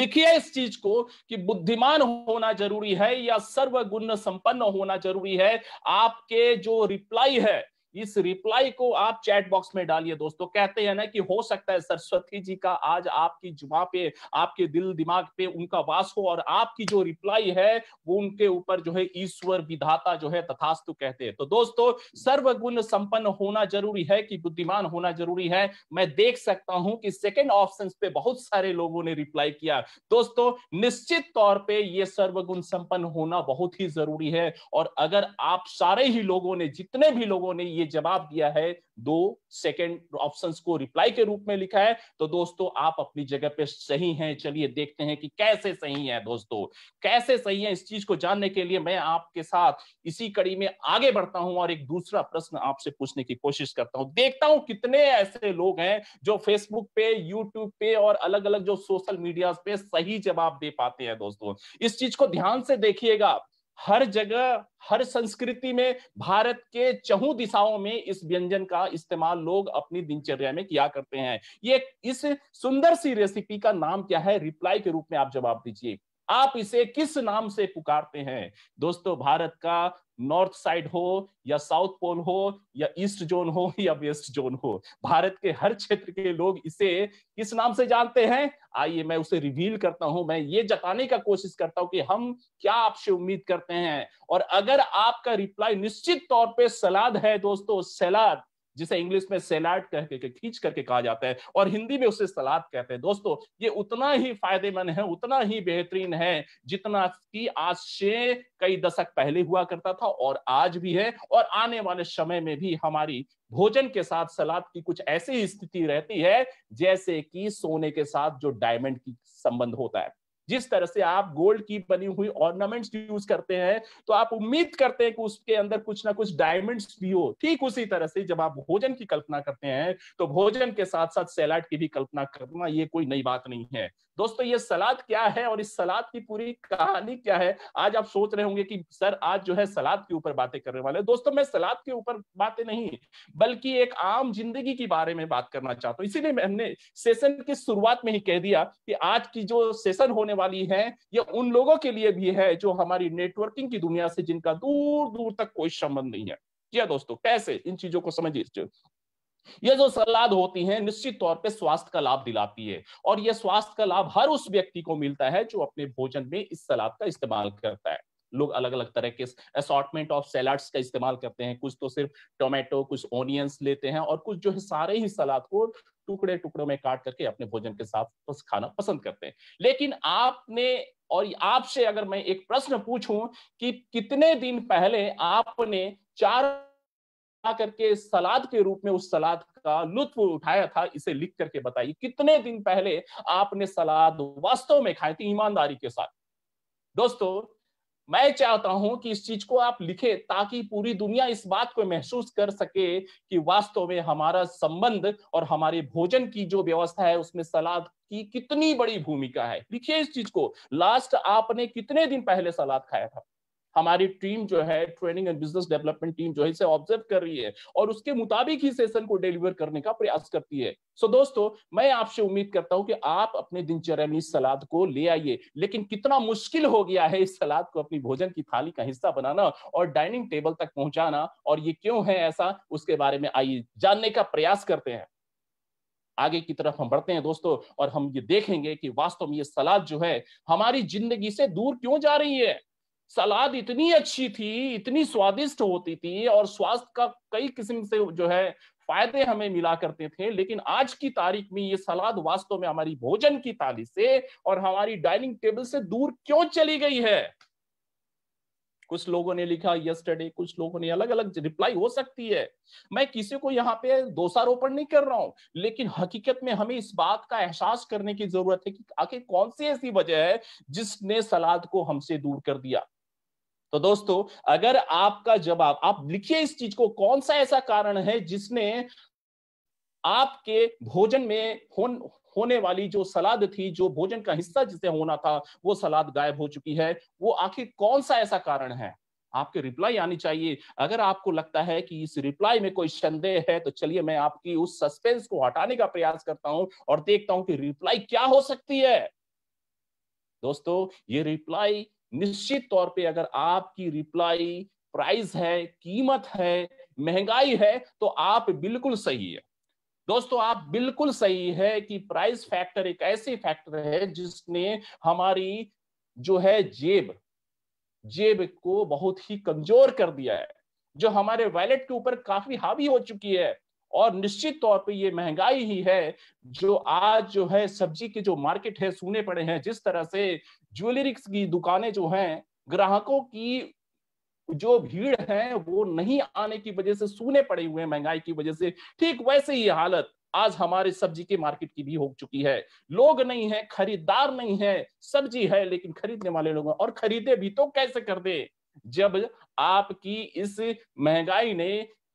S1: लिखिए इस चीज को कि बुद्धिमान होना जरूरी है या सर्वगुण संपन्न होना जरूरी है आपके जो रिप्लाई है इस रिप्लाई को आप चैट बॉक्स में डालिए दोस्तों कहते हैं ना कि हो सकता है सरस्वती जी का आज आपकी जुमा पे आपके दिल दिमाग पे उनका वास हो और आपकी जो रिप्लाई है वो उनके ऊपर जो है ईश्वर विधाता जो है तथास्तु कहते हैं तो दोस्तों सर्वगुण संपन्न होना जरूरी है कि बुद्धिमान होना जरूरी है मैं देख सकता हूं कि सेकेंड ऑप्शन पे बहुत सारे लोगों ने रिप्लाई किया दोस्तों निश्चित तौर पर यह सर्वगुण संपन्न होना बहुत ही जरूरी है और अगर आप सारे ही लोगों ने जितने भी लोगों ने ये जवाब दिया है दो सेकंड ऑप्शंस को रिप्लाई के रूप में लिखा है तो दोस्तों आप अपनी जगह पे सही हैं चलिए देखते हैं कि कैसे सही है दोस्तों कैसे सही है इस चीज को जानने के लिए मैं आपके साथ इसी कड़ी में आगे बढ़ता हूं और एक दूसरा प्रश्न आपसे पूछने की कोशिश करता हूं देखता हूं कितने ऐसे लोग हैं जो फेसबुक पे यूट्यूब पे और अलग अलग जो सोशल मीडिया पे सही जवाब दे पाते हैं दोस्तों इस चीज को ध्यान से देखिएगा हर जगह हर संस्कृति में भारत के चहु दिशाओं में इस व्यंजन का इस्तेमाल लोग अपनी दिनचर्या में किया करते हैं ये इस सुंदर सी रेसिपी का नाम क्या है रिप्लाई के रूप में आप जवाब दीजिए आप इसे किस नाम से पुकारते हैं दोस्तों भारत का नॉर्थ साइड हो या साउथ पोल हो या ईस्ट जोन हो या वेस्ट जोन हो भारत के हर क्षेत्र के लोग इसे किस नाम से जानते हैं आइए मैं उसे रिवील करता हूं मैं ये जताने का कोशिश करता हूं कि हम क्या आपसे उम्मीद करते हैं और अगर आपका रिप्लाई निश्चित तौर पे सलाद है दोस्तों सलाद जिसे इंग्लिश में सेलाड कह के खींच करके कहा जाता है और हिंदी में उसे सलाद कहते हैं दोस्तों ये उतना ही फायदेमंद है उतना ही बेहतरीन है जितना कि आज से कई दशक पहले हुआ करता था और आज भी है और आने वाले समय में भी हमारी भोजन के साथ सलाद की कुछ ऐसी स्थिति रहती है जैसे कि सोने के साथ जो डायमंड की संबंध होता है जिस तरह से आप गोल्ड की बनी हुई ऑर्नामेंट्स यूज करते हैं तो आप उम्मीद करते हैं कि उसके अंदर कुछ ना कुछ डायमंड्स भी हो ठीक उसी तरह से जब आप भोजन की कल्पना करते हैं तो भोजन के साथ साथ सैलाड की भी कल्पना करना ये कोई नई बात नहीं है दोस्तों ये सलाद क्या है और इस सलाद की पूरी कहानी क्या है आज आप सोच रहे होंगे कि सर आज जो है सलाद के ऊपर बातें करने वाले दोस्तों मैं सलाद के ऊपर बातें नहीं बल्कि एक आम जिंदगी के बारे में बात करना चाहता हूँ इसीलिए हमने सेशन की शुरुआत में ही कह दिया कि आज की जो सेशन होने वाली है ये उन लोगों के लिए भी है जो हमारी नेटवर्किंग की दुनिया से जिनका दूर दूर तक कोई संबंध नहीं है क्या दोस्तों कैसे इन चीजों को समझिए ये जो सलाद होती है निश्चित तौर पे स्वास्थ्य का लाभ दिलाती है और यह स्वास्थ्य का लाभ हर उस व्यक्ति को मिलता है जो अपने भोजन में इस सलाद का इस्तेमाल करता है लोग अलग अलग तरह के असॉर्टमेंट ऑफ सैलाड्स का इस्तेमाल करते हैं कुछ तो सिर्फ टोमेटो कुछ ऑनियंस लेते हैं और कुछ जो है सारे ही सलाद को टुकड़े टुकड़ों में काट करके अपने भोजन के साथ बस खाना पसंद करते हैं लेकिन आपने और आपसे अगर मैं एक प्रश्न पूछूं कि कितने दिन पहले आपने चार करके सलाद के रूप में उस सलाद का लुत्फ उठाया था इसे लिख करके बताइए कितने दिन पहले आपने सलाद वास्तव में खाए थे ईमानदारी के साथ दोस्तों मैं चाहता हूं कि इस चीज को आप लिखे ताकि पूरी दुनिया इस बात को महसूस कर सके कि वास्तव में हमारा संबंध और हमारे भोजन की जो व्यवस्था है उसमें सलाद की कितनी बड़ी भूमिका है लिखिए इस चीज को लास्ट आपने कितने दिन पहले सलाद खाया था हमारी टीम जो है training and business development team जो है इसे ऑब्जर्व कर रही है और उसके मुताबिक ही सेशन को डिलीवर करने का प्रयास करती है सो so, दोस्तों मैं आपसे उम्मीद करता हूं कि आप अपने दिनचर्या में इस सलाद को ले आइए लेकिन कितना मुश्किल हो गया है इस सलाद को अपनी भोजन की थाली का हिस्सा बनाना और डाइनिंग टेबल तक पहुंचाना और ये क्यों है ऐसा उसके बारे में आइए जानने का प्रयास करते हैं आगे की तरफ हम बढ़ते हैं दोस्तों और हम ये देखेंगे कि वास्तव में ये सलाद जो है हमारी जिंदगी से दूर क्यों जा रही है सलाद इतनी अच्छी थी इतनी स्वादिष्ट होती थी और स्वास्थ्य का कई किस्म से जो है फायदे हमें मिला करते थे लेकिन आज की तारीख में ये सलाद वास्तव में हमारी भोजन की थाली से और हमारी डाइनिंग टेबल से दूर क्यों चली गई है कुछ लोगों ने लिखा यस्टरडे कुछ लोगों ने अलग अलग रिप्लाई हो सकती है मैं किसी को यहाँ पे दोषारोपण नहीं कर रहा हूँ लेकिन हकीकत में हमें इस बात का एहसास करने की जरूरत है कि आखिर कौन सी ऐसी वजह है जिसने सलाद को हमसे दूर कर दिया तो दोस्तों अगर आपका जवाब आप लिखिए इस चीज को कौन सा ऐसा कारण है जिसने आपके भोजन में होन होने वाली जो सलाद थी जो भोजन का हिस्सा जिसे होना था वो सलाद गायब हो चुकी है वो आखिर कौन सा ऐसा कारण है आपके रिप्लाई आनी चाहिए अगर आपको लगता है कि इस रिप्लाई में कोई संदेह है तो चलिए मैं आपकी उस सस्पेंस को हटाने का प्रयास करता हूं और देखता हूं कि रिप्लाई क्या हो सकती है दोस्तों ये रिप्लाई निश्चित तौर पे अगर आपकी रिप्लाई प्राइस है कीमत है महंगाई है तो आप बिल्कुल सही है दोस्तों आप बिल्कुल सही है कि प्राइस फैक्टर एक ऐसे फैक्टर है जिसने हमारी जो है जेब जेब को बहुत ही कमजोर कर दिया है जो हमारे वैलेट के ऊपर काफी हावी हो चुकी है और निश्चित तौर पे ये महंगाई ही है जो आज जो है सब्जी के जो मार्केट है सुने पड़े हैं जिस तरह से ज्वेलरिक्स की दुकानें जो हैं ग्राहकों की जो भीड़ है वो नहीं आने की वजह से सूने पड़े हुए हैं महंगाई की वजह से ठीक वैसे ही हालत आज हमारे सब्जी के मार्केट की भी हो चुकी है लोग नहीं है खरीदार नहीं है सब्जी है लेकिन खरीदने वाले लोग और खरीदे भी तो कैसे कर दे जब आपकी इस महंगाई ने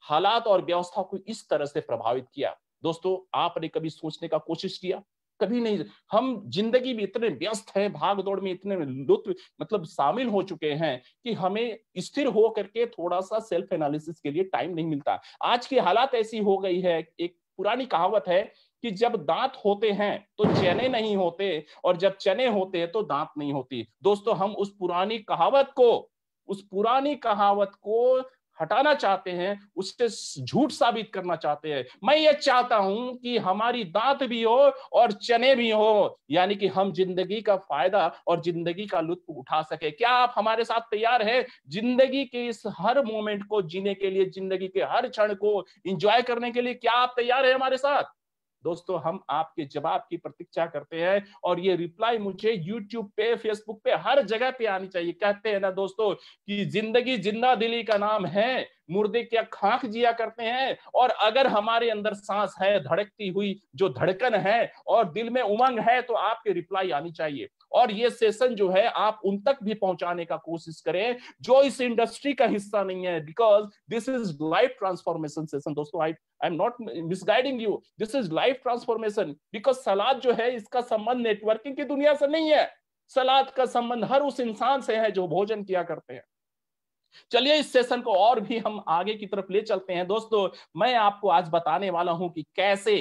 S1: हालात और व्यवस्था को इस तरह से प्रभावित किया दोस्तों आपने कभी सोचने का कोशिश किया कभी नहीं हम जिंदगी में इतने व्यस्त हैं भाग दौड़ में इतने लुत्व मतलब शामिल हो चुके हैं कि हमें स्थिर हो करके थोड़ा सा सेल्फ एनालिसिस के लिए टाइम नहीं मिलता आज की हालात ऐसी हो गई है एक पुरानी कहावत है कि जब दांत होते हैं तो चने नहीं होते और जब चने होते हैं तो दांत नहीं होती दोस्तों हम उस पुरानी कहावत को उस पुरानी कहावत को हटाना चाहते हैं उससे झूठ साबित करना चाहते हैं मैं ये चाहता हूं कि हमारी दांत भी हो और चने भी हो यानी कि हम जिंदगी का फायदा और जिंदगी का लुत्फ उठा सके क्या आप हमारे साथ तैयार हैं जिंदगी के इस हर मोमेंट को जीने के लिए जिंदगी के हर क्षण को इंजॉय करने के लिए क्या आप तैयार है हमारे साथ दोस्तों हम आपके जवाब की प्रतीक्षा करते हैं और ये रिप्लाई मुझे यूट्यूब पे फेसबुक पे हर जगह पे आनी चाहिए कहते हैं ना दोस्तों कि जिंदगी जिंदा दिली का नाम है मुर्दे क्या खाक जिया करते हैं और अगर हमारे अंदर सांस है धड़कती हुई जो धड़कन है और दिल में उमंग है तो आपके रिप्लाई आनी चाहिए और ये सेशन जो है आप उन तक भी पहुंचाने का कोशिश करें जो इस इंडस्ट्री का हिस्सा नहीं है because this is life transformation session दोस्तों I I am not misguiding you this is life transformation because सलाद जो है इसका संबंध नेटवर्किंग की दुनिया से नहीं है सलाद का संबंध हर उस इंसान से है जो भोजन किया करते हैं चलिए इस सेशन को और भी हम आगे की तरफ ले चलते हैं दोस्तों मैं आपको आज बताने वाला हूं कि कैसे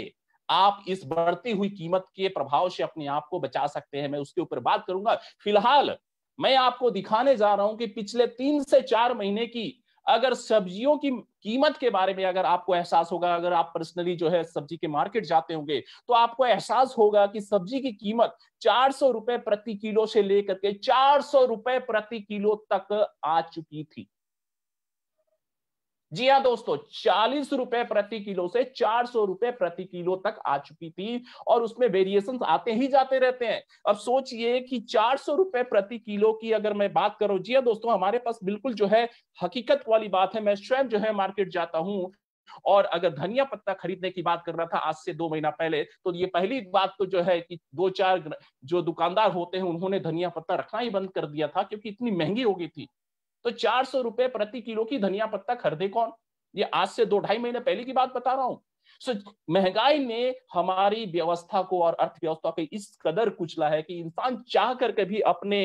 S1: आप इस बढ़ती हुई कीमत के प्रभाव से अपने आप को बचा सकते हैं मैं उसके ऊपर बात करूंगा फिलहाल मैं आपको दिखाने जा रहा हूं कि पिछले तीन से चार महीने की अगर सब्जियों की कीमत के बारे में अगर आपको एहसास होगा अगर आप पर्सनली जो है सब्जी के मार्केट जाते होंगे तो आपको एहसास होगा कि सब्जी की कीमत चार सौ रुपए प्रति किलो से लेकर के चार सौ रुपए प्रति किलो तक आ चुकी थी जी हाँ दोस्तों चालीस रुपए प्रति किलो से चार सौ रुपए प्रति किलो तक आ चुकी थी और उसमें वेरिएशन आते ही जाते रहते हैं अब सोचिए कि चार सौ रुपए प्रति किलो की अगर मैं बात करूं जी हाँ दोस्तों हमारे पास बिल्कुल जो है हकीकत वाली बात है मैं स्वयं जो है मार्केट जाता हूँ और अगर धनिया पत्ता खरीदने की बात कर रहा था आज से दो महीना पहले तो ये पहली बात तो जो है कि दो चार जो दुकानदार होते हैं उन्होंने धनिया पत्ता रखना ही बंद कर दिया था क्योंकि इतनी महंगी हो गई थी तो चार सौ रुपए प्रति किलो की धनिया पत्ता खरीदे कौन ये आज से दो ढाई महीने पहले की बात बता रहा हूं सो महंगाई ने हमारी व्यवस्था को और अर्थव्यवस्था को इस कदर कुचला है कि इंसान चाह करके भी अपने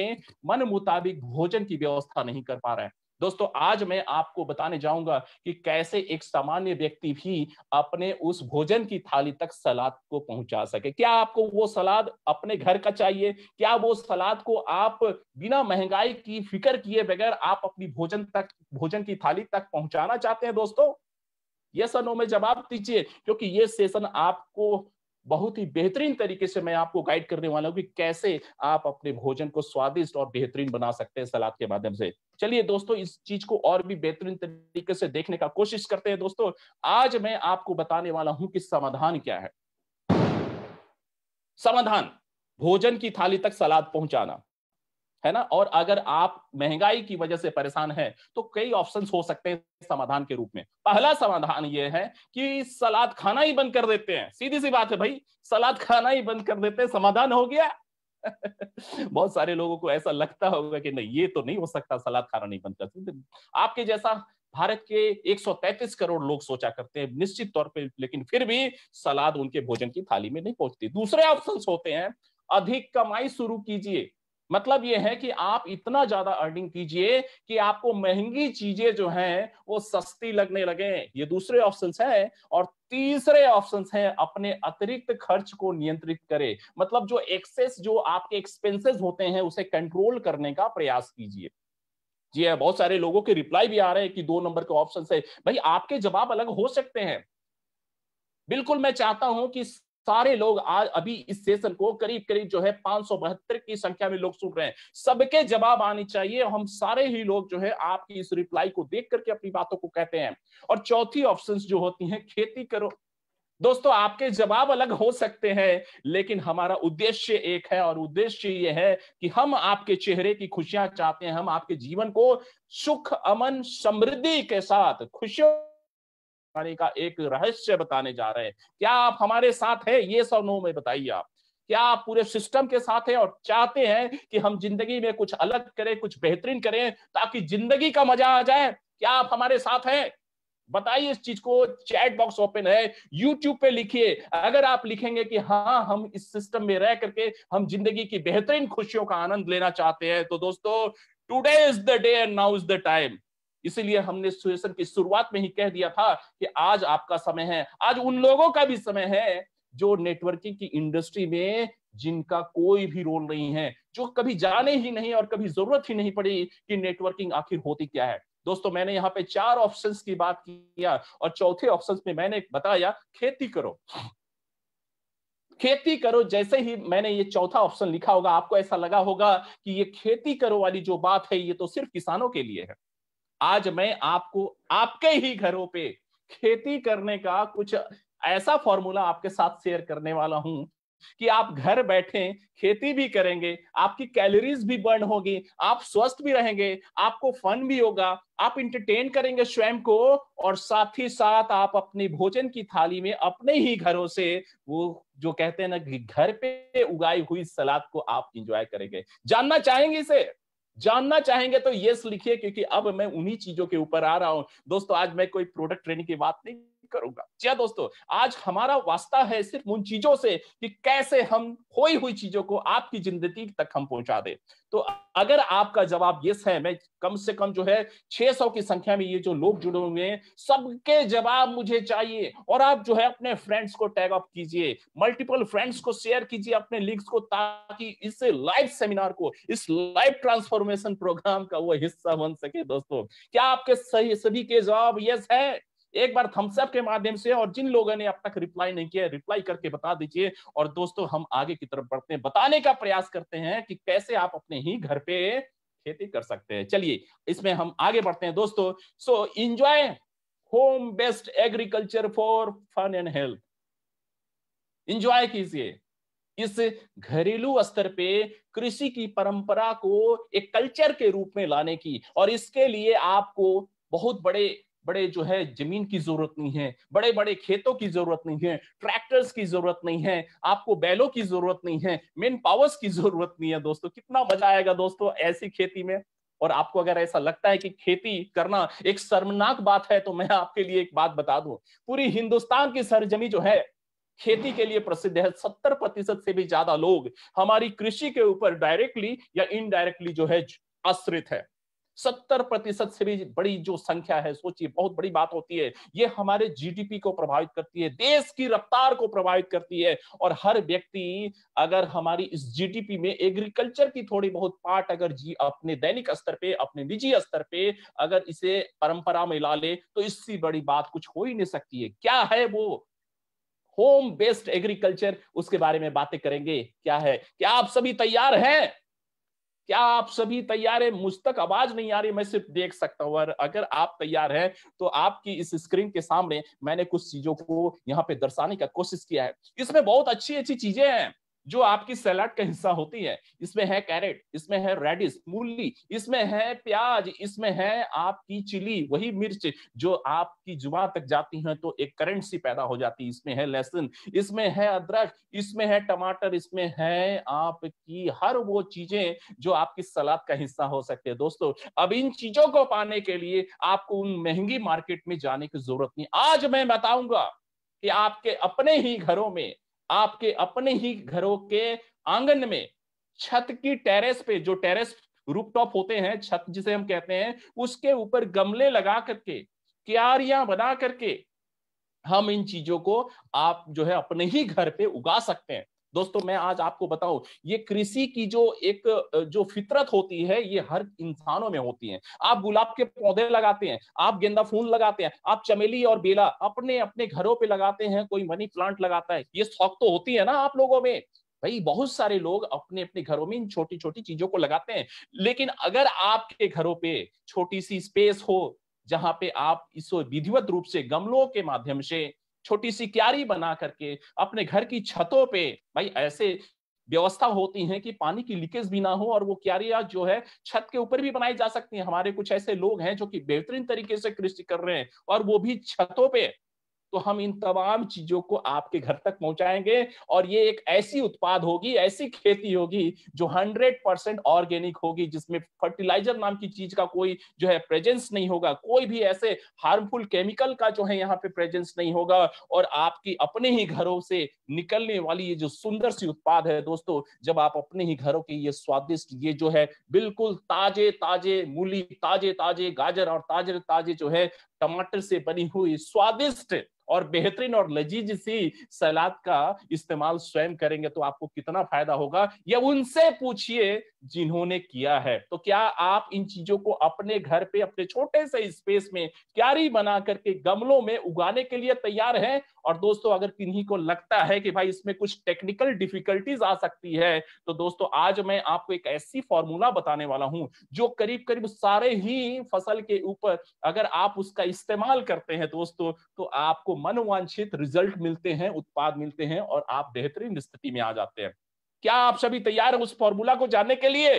S1: मन मुताबिक भोजन की व्यवस्था नहीं कर पा रहा है दोस्तों आज मैं आपको बताने जाऊंगा कि कैसे एक सामान्य व्यक्ति भी अपने उस भोजन की थाली तक सलाद को पहुंचा सके क्या आपको वो सलाद अपने घर का चाहिए क्या वो सलाद को आप बिना महंगाई की फिक्र किए बगैर आप अपनी भोजन तक भोजन की थाली तक पहुंचाना चाहते हैं दोस्तों ये सनों में जवाब दीजिए क्योंकि ये सेशन आपको बहुत ही बेहतरीन तरीके से मैं आपको गाइड करने वाला हूँ कि कैसे आप अपने भोजन को स्वादिष्ट और बेहतरीन बना सकते हैं सलाद के माध्यम से चलिए दोस्तों इस चीज को और भी बेहतरीन तरीके से देखने का कोशिश करते हैं दोस्तों आज मैं आपको बताने वाला हूं कि समाधान क्या है समाधान भोजन की थाली तक सलाद पहुंचाना है ना और अगर आप महंगाई की वजह से परेशान हैं तो कई ऑप्शन हो सकते हैं समाधान के रूप में पहला समाधान यह है कि सलाद खाना ही बंद कर देते हैं सीधी सी बात है भाई सलाद खाना ही बंद कर देते हैं समाधान हो गया <laughs> बहुत सारे लोगों को ऐसा लगता होगा कि नहीं ये तो नहीं हो सकता सलाद खाना नहीं बंद कर सकते आपके जैसा भारत के 133 करोड़ लोग सोचा करते हैं निश्चित तौर पे लेकिन फिर भी सलाद उनके भोजन की थाली में नहीं पहुंचती दूसरे ऑप्शंस होते हैं अधिक कमाई शुरू कीजिए मतलब ये है कि आप इतना ज्यादा अर्निंग कीजिए कि आपको महंगी चीजें जो हैं वो सस्ती लगने लगे ये दूसरे ऑप्शन हैं और तीसरे ऑप्शन हैं अपने अतिरिक्त खर्च को नियंत्रित करें मतलब जो एक्सेस जो आपके एक्सपेंसेस होते हैं उसे कंट्रोल करने का प्रयास कीजिए जी है हाँ, बहुत सारे लोगों के रिप्लाई भी आ रहे हैं कि दो नंबर के ऑप्शन है भाई आपके जवाब अलग हो सकते हैं बिल्कुल मैं चाहता हूं कि सारे लोग आज अभी इस सेशन को करीब करीब जो है पांच की संख्या में लोग सुन रहे हैं सबके जवाब आने चाहिए हम सारे ही लोग जो है आपकी इस रिप्लाई को देख करके अपनी बातों को कहते हैं और चौथी ऑप्शन जो होती है खेती करो दोस्तों आपके जवाब अलग हो सकते हैं लेकिन हमारा उद्देश्य एक है और उद्देश्य ये है कि हम आपके चेहरे की खुशियां चाहते हैं हम आपके जीवन को सुख अमन समृद्धि के साथ खुशियों पाने का एक रहस्य बताने जा रहे हैं क्या आप हमारे साथ हैं ये सब नो में बताइए आप क्या आप पूरे सिस्टम के साथ हैं और चाहते हैं कि हम जिंदगी में कुछ अलग करें कुछ बेहतरीन करें ताकि जिंदगी का मजा आ जाए क्या आप हमारे साथ हैं बताइए इस चीज को चैट बॉक्स ओपन है यूट्यूब पे लिखिए अगर आप लिखेंगे कि हाँ हम इस सिस्टम में रह करके हम जिंदगी की बेहतरीन खुशियों का आनंद लेना चाहते हैं तो दोस्तों today is the day and now is the time इसीलिए हमने सेशन की शुरुआत में ही कह दिया था कि आज आपका समय है आज उन लोगों का भी समय है जो नेटवर्किंग की इंडस्ट्री में जिनका कोई भी रोल नहीं है जो कभी जाने ही नहीं और कभी जरूरत ही नहीं पड़ी कि नेटवर्किंग आखिर होती क्या है दोस्तों मैंने यहाँ पे चार ऑप्शन की बात किया और चौथे ऑप्शन में मैंने बताया खेती करो खेती करो जैसे ही मैंने ये चौथा ऑप्शन लिखा होगा आपको ऐसा लगा होगा कि ये खेती करो वाली जो बात है ये तो सिर्फ किसानों के लिए है आज मैं आपको आपके ही घरों पे खेती करने का कुछ ऐसा फॉर्मूला आपके साथ शेयर करने वाला हूं कि आप घर बैठे खेती भी करेंगे आपकी कैलोरीज भी बर्न होगी आप स्वस्थ भी रहेंगे आपको फन भी होगा आप इंटरटेन करेंगे स्वयं को और साथ ही साथ आप अपने भोजन की थाली में अपने ही घरों से वो जो कहते हैं ना घर पे उगाई हुई सलाद को आप इंजॉय करेंगे जानना चाहेंगे इसे जानना चाहेंगे तो यस लिखिए क्योंकि अब मैं उन्हीं चीजों के ऊपर आ रहा हूं दोस्तों आज मैं कोई प्रोडक्ट ट्रेनिंग की बात नहीं करूंगा जी हाँ दोस्तों आज हमारा वास्ता है सिर्फ उन चीजों से कि कैसे हम खोई हुई चीजों को आपकी जिंदगी तक हम पहुंचा दे तो अगर आपका जवाब यस है मैं कम से कम जो है 600 की संख्या में ये जो लोग जुड़े हुए हैं सबके जवाब मुझे चाहिए और आप जो है अपने फ्रेंड्स को टैग अप कीजिए मल्टीपल फ्रेंड्स को शेयर कीजिए अपने लिंक्स को ताकि इस लाइव सेमिनार को इस लाइव ट्रांसफॉर्मेशन प्रोग्राम का वो हिस्सा बन सके दोस्तों क्या आपके सही सभी के जवाब यस है एक बार थम्सअप के माध्यम से और जिन लोगों ने अब तक रिप्लाई नहीं किया रिप्लाई करके बता दीजिए और दोस्तों हम आगे की तरफ बढ़ते हैं बताने का प्रयास करते हैं कि कैसे आप अपने ही घर पे खेती कर सकते हैं चलिए इसमें हम आगे बढ़ते हैं दोस्तों so enjoy home best agriculture for fun and health enjoy कीजिए इस घरेलू स्तर पे कृषि की परंपरा को एक कल्चर के रूप में लाने की और इसके लिए आपको बहुत बड़े बड़े जो है जमीन की जरूरत नहीं है बड़े बड़े खेतों की जरूरत नहीं है ट्रैक्टर्स की जरूरत नहीं है आपको बैलों की जरूरत नहीं है मेन पावर्स की जरूरत नहीं है दोस्तों कितना मजा आएगा दोस्तों ऐसी खेती में और आपको अगर ऐसा लगता है कि खेती करना एक शर्मनाक बात है तो मैं आपके लिए एक बात बता दूं पूरी हिंदुस्तान की सरजमी जो है खेती के लिए प्रसिद्ध है सत्तर प्रतिशत से भी ज्यादा लोग हमारी कृषि के ऊपर डायरेक्टली या इनडायरेक्टली जो है आश्रित है सत्तर प्रतिशत से भी बड़ी जो संख्या है सोचिए बहुत बड़ी बात होती है ये हमारे जीडीपी को प्रभावित करती है देश की रफ्तार को प्रभावित करती है और हर व्यक्ति अगर हमारी इस जीडीपी में एग्रीकल्चर की थोड़ी बहुत पार्ट अगर जी अपने दैनिक स्तर पे अपने निजी स्तर पे अगर इसे परंपरा में ला ले तो इससे बड़ी बात कुछ हो ही नहीं सकती है क्या है वो होम बेस्ड एग्रीकल्चर उसके बारे में बातें करेंगे क्या है क्या आप सभी तैयार हैं क्या आप सभी तैयार है मुझ तक आवाज नहीं आ रही मैं सिर्फ देख सकता हूं और अगर आप तैयार हैं तो आपकी इस स्क्रीन के सामने मैंने कुछ चीजों को यहाँ पे दर्शाने का कोशिश किया है इसमें बहुत अच्छी अच्छी चीजें हैं जो आपकी सलाद का हिस्सा होती है इसमें है कैरेट इसमें है रेडिस मूली इसमें है प्याज इसमें है आपकी चिली वही मिर्च जो आपकी जुबा तक जाती है तो एक करेंसी पैदा हो जाती है इसमें है लहसुन इसमें है अदरक इसमें है टमाटर इसमें है आपकी हर वो चीजें जो आपकी सलाद का हिस्सा हो सकते हैं दोस्तों अब इन चीजों को पाने के लिए आपको उन महंगी मार्केट में जाने की जरूरत नहीं आज मैं बताऊंगा कि आपके अपने ही घरों में आपके अपने ही घरों के आंगन में छत की टेरेस पे जो टेरेस रूपटॉप होते हैं छत जिसे हम कहते हैं उसके ऊपर गमले लगा करके क्यारियां बना करके हम इन चीजों को आप जो है अपने ही घर पे उगा सकते हैं दोस्तों मैं आज आपको बताऊं ये कृषि की जो एक जो फितरत होती है ये हर इंसानों में होती है आप गुलाब के पौधे लगाते हैं आप गेंदा फूल लगाते हैं आप चमेली और बेला अपने अपने घरों पे लगाते हैं कोई मनी प्लांट लगाता है ये शौक तो होती है ना आप लोगों में भाई बहुत सारे लोग अपने अपने घरों में इन छोटी छोटी चीजों को लगाते हैं लेकिन अगर आपके घरों पे छोटी सी स्पेस हो जहां पे आप इसको विधिवत रूप से गमलों के माध्यम से छोटी सी क्यारी बना करके अपने घर की छतों पे भाई ऐसे व्यवस्था होती है कि पानी की लीकेज भी ना हो और वो क्यारियां जो है छत के ऊपर भी बनाई जा सकती है हमारे कुछ ऐसे लोग हैं जो कि बेहतरीन तरीके से कृषि कर रहे हैं और वो भी छतों पे तो हम इन तमाम चीजों को आपके घर तक पहुंचाएंगे और ये एक ऐसी उत्पाद होगी ऐसी खेती होगी जो 100 परसेंट ऑर्गेनिक होगी जिसमें फर्टिलाइजर नाम की चीज का कोई जो है प्रेजेंस नहीं होगा कोई भी ऐसे हार्मफुल केमिकल का जो है यहाँ पे प्रेजेंस नहीं होगा और आपकी अपने ही घरों से निकलने वाली ये जो सुंदर सी उत्पाद है दोस्तों जब आप अपने ही घरों की ये स्वादिष्ट ये जो है बिल्कुल ताजे ताजे मूली ताजे ताजे गाजर और ताजे ताजे जो है टमाटर से बनी हुई स्वादिष्ट और बेहतरीन और लजीज सी सलाद का इस्तेमाल स्वयं करेंगे तो आपको कितना फायदा होगा या उनसे पूछिए जिन्होंने किया है तो क्या आप इन चीजों को अपने घर पे अपने छोटे से स्पेस में क्यारी बना करके गमलों में उगाने के लिए तैयार हैं और दोस्तों अगर किन्हीं को लगता है कि भाई इसमें कुछ टेक्निकल डिफिकल्टीज आ सकती है तो दोस्तों आज मैं आपको एक ऐसी फॉर्मूला बताने वाला हूं जो करीब करीब सारे ही फसल के ऊपर अगर आप उसका इस्तेमाल करते हैं दोस्तों तो आपको मनवांछित रिजल्ट मिलते हैं उत्पाद मिलते हैं और आप बेहतरीन स्थिति में आ जाते हैं क्या आप सभी तैयार हैं उस फॉर्मूला को जानने के लिए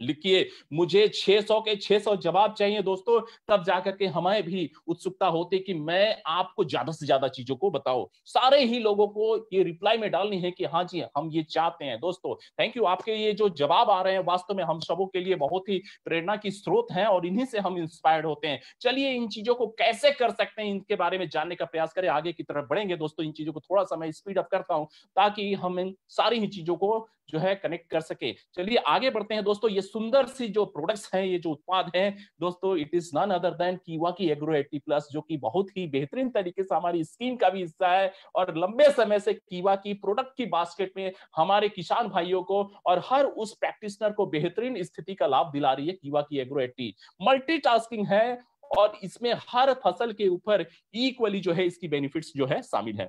S1: लिखिए मुझे 600 के 600 जवाब चाहिए दोस्तों तब जाकर के हमें भी उत्सुकता होती कि मैं आपको ज्यादा से ज्यादा चीजों को बताओ सारे ही लोगों को ये रिप्लाई में डालनी है कि हाँ जी हम ये चाहते हैं दोस्तों थैंक यू आपके ये जो जवाब आ रहे हैं वास्तव में हम सबों के लिए बहुत ही प्रेरणा की स्रोत है और इन्हीं से हम इंस्पायर्ड होते हैं चलिए इन चीजों को कैसे कर सकते हैं इनके बारे में जानने का प्रयास करें आगे की तरफ बढ़ेंगे दोस्तों इन चीजों को थोड़ा सा मैं स्पीड अप करता हूँ ताकि हम इन सारी ही चीजों को जो है कनेक्ट कर सके चलिए आगे बढ़ते हैं दोस्तों ये सुंदर सी जो प्रोडक्ट्स हैं ये जो उत्पाद हैं दोस्तों it is none other than Kiwa की एग्रो एट्टी प्लस जो कि बहुत ही बेहतरीन तरीके से हमारी स्कीम का भी हिस्सा है और लंबे समय से कीवा की प्रोडक्ट की बास्केट में हमारे किसान भाइयों को और हर उस प्रैक्टिशनर को बेहतरीन स्थिति का लाभ दिला रही है कीवा की एग्रो एट्टी मल्टीटास्किंग है और इसमें हर फसल के ऊपर इक्वली जो है इसकी बेनिफिट्स जो है शामिल है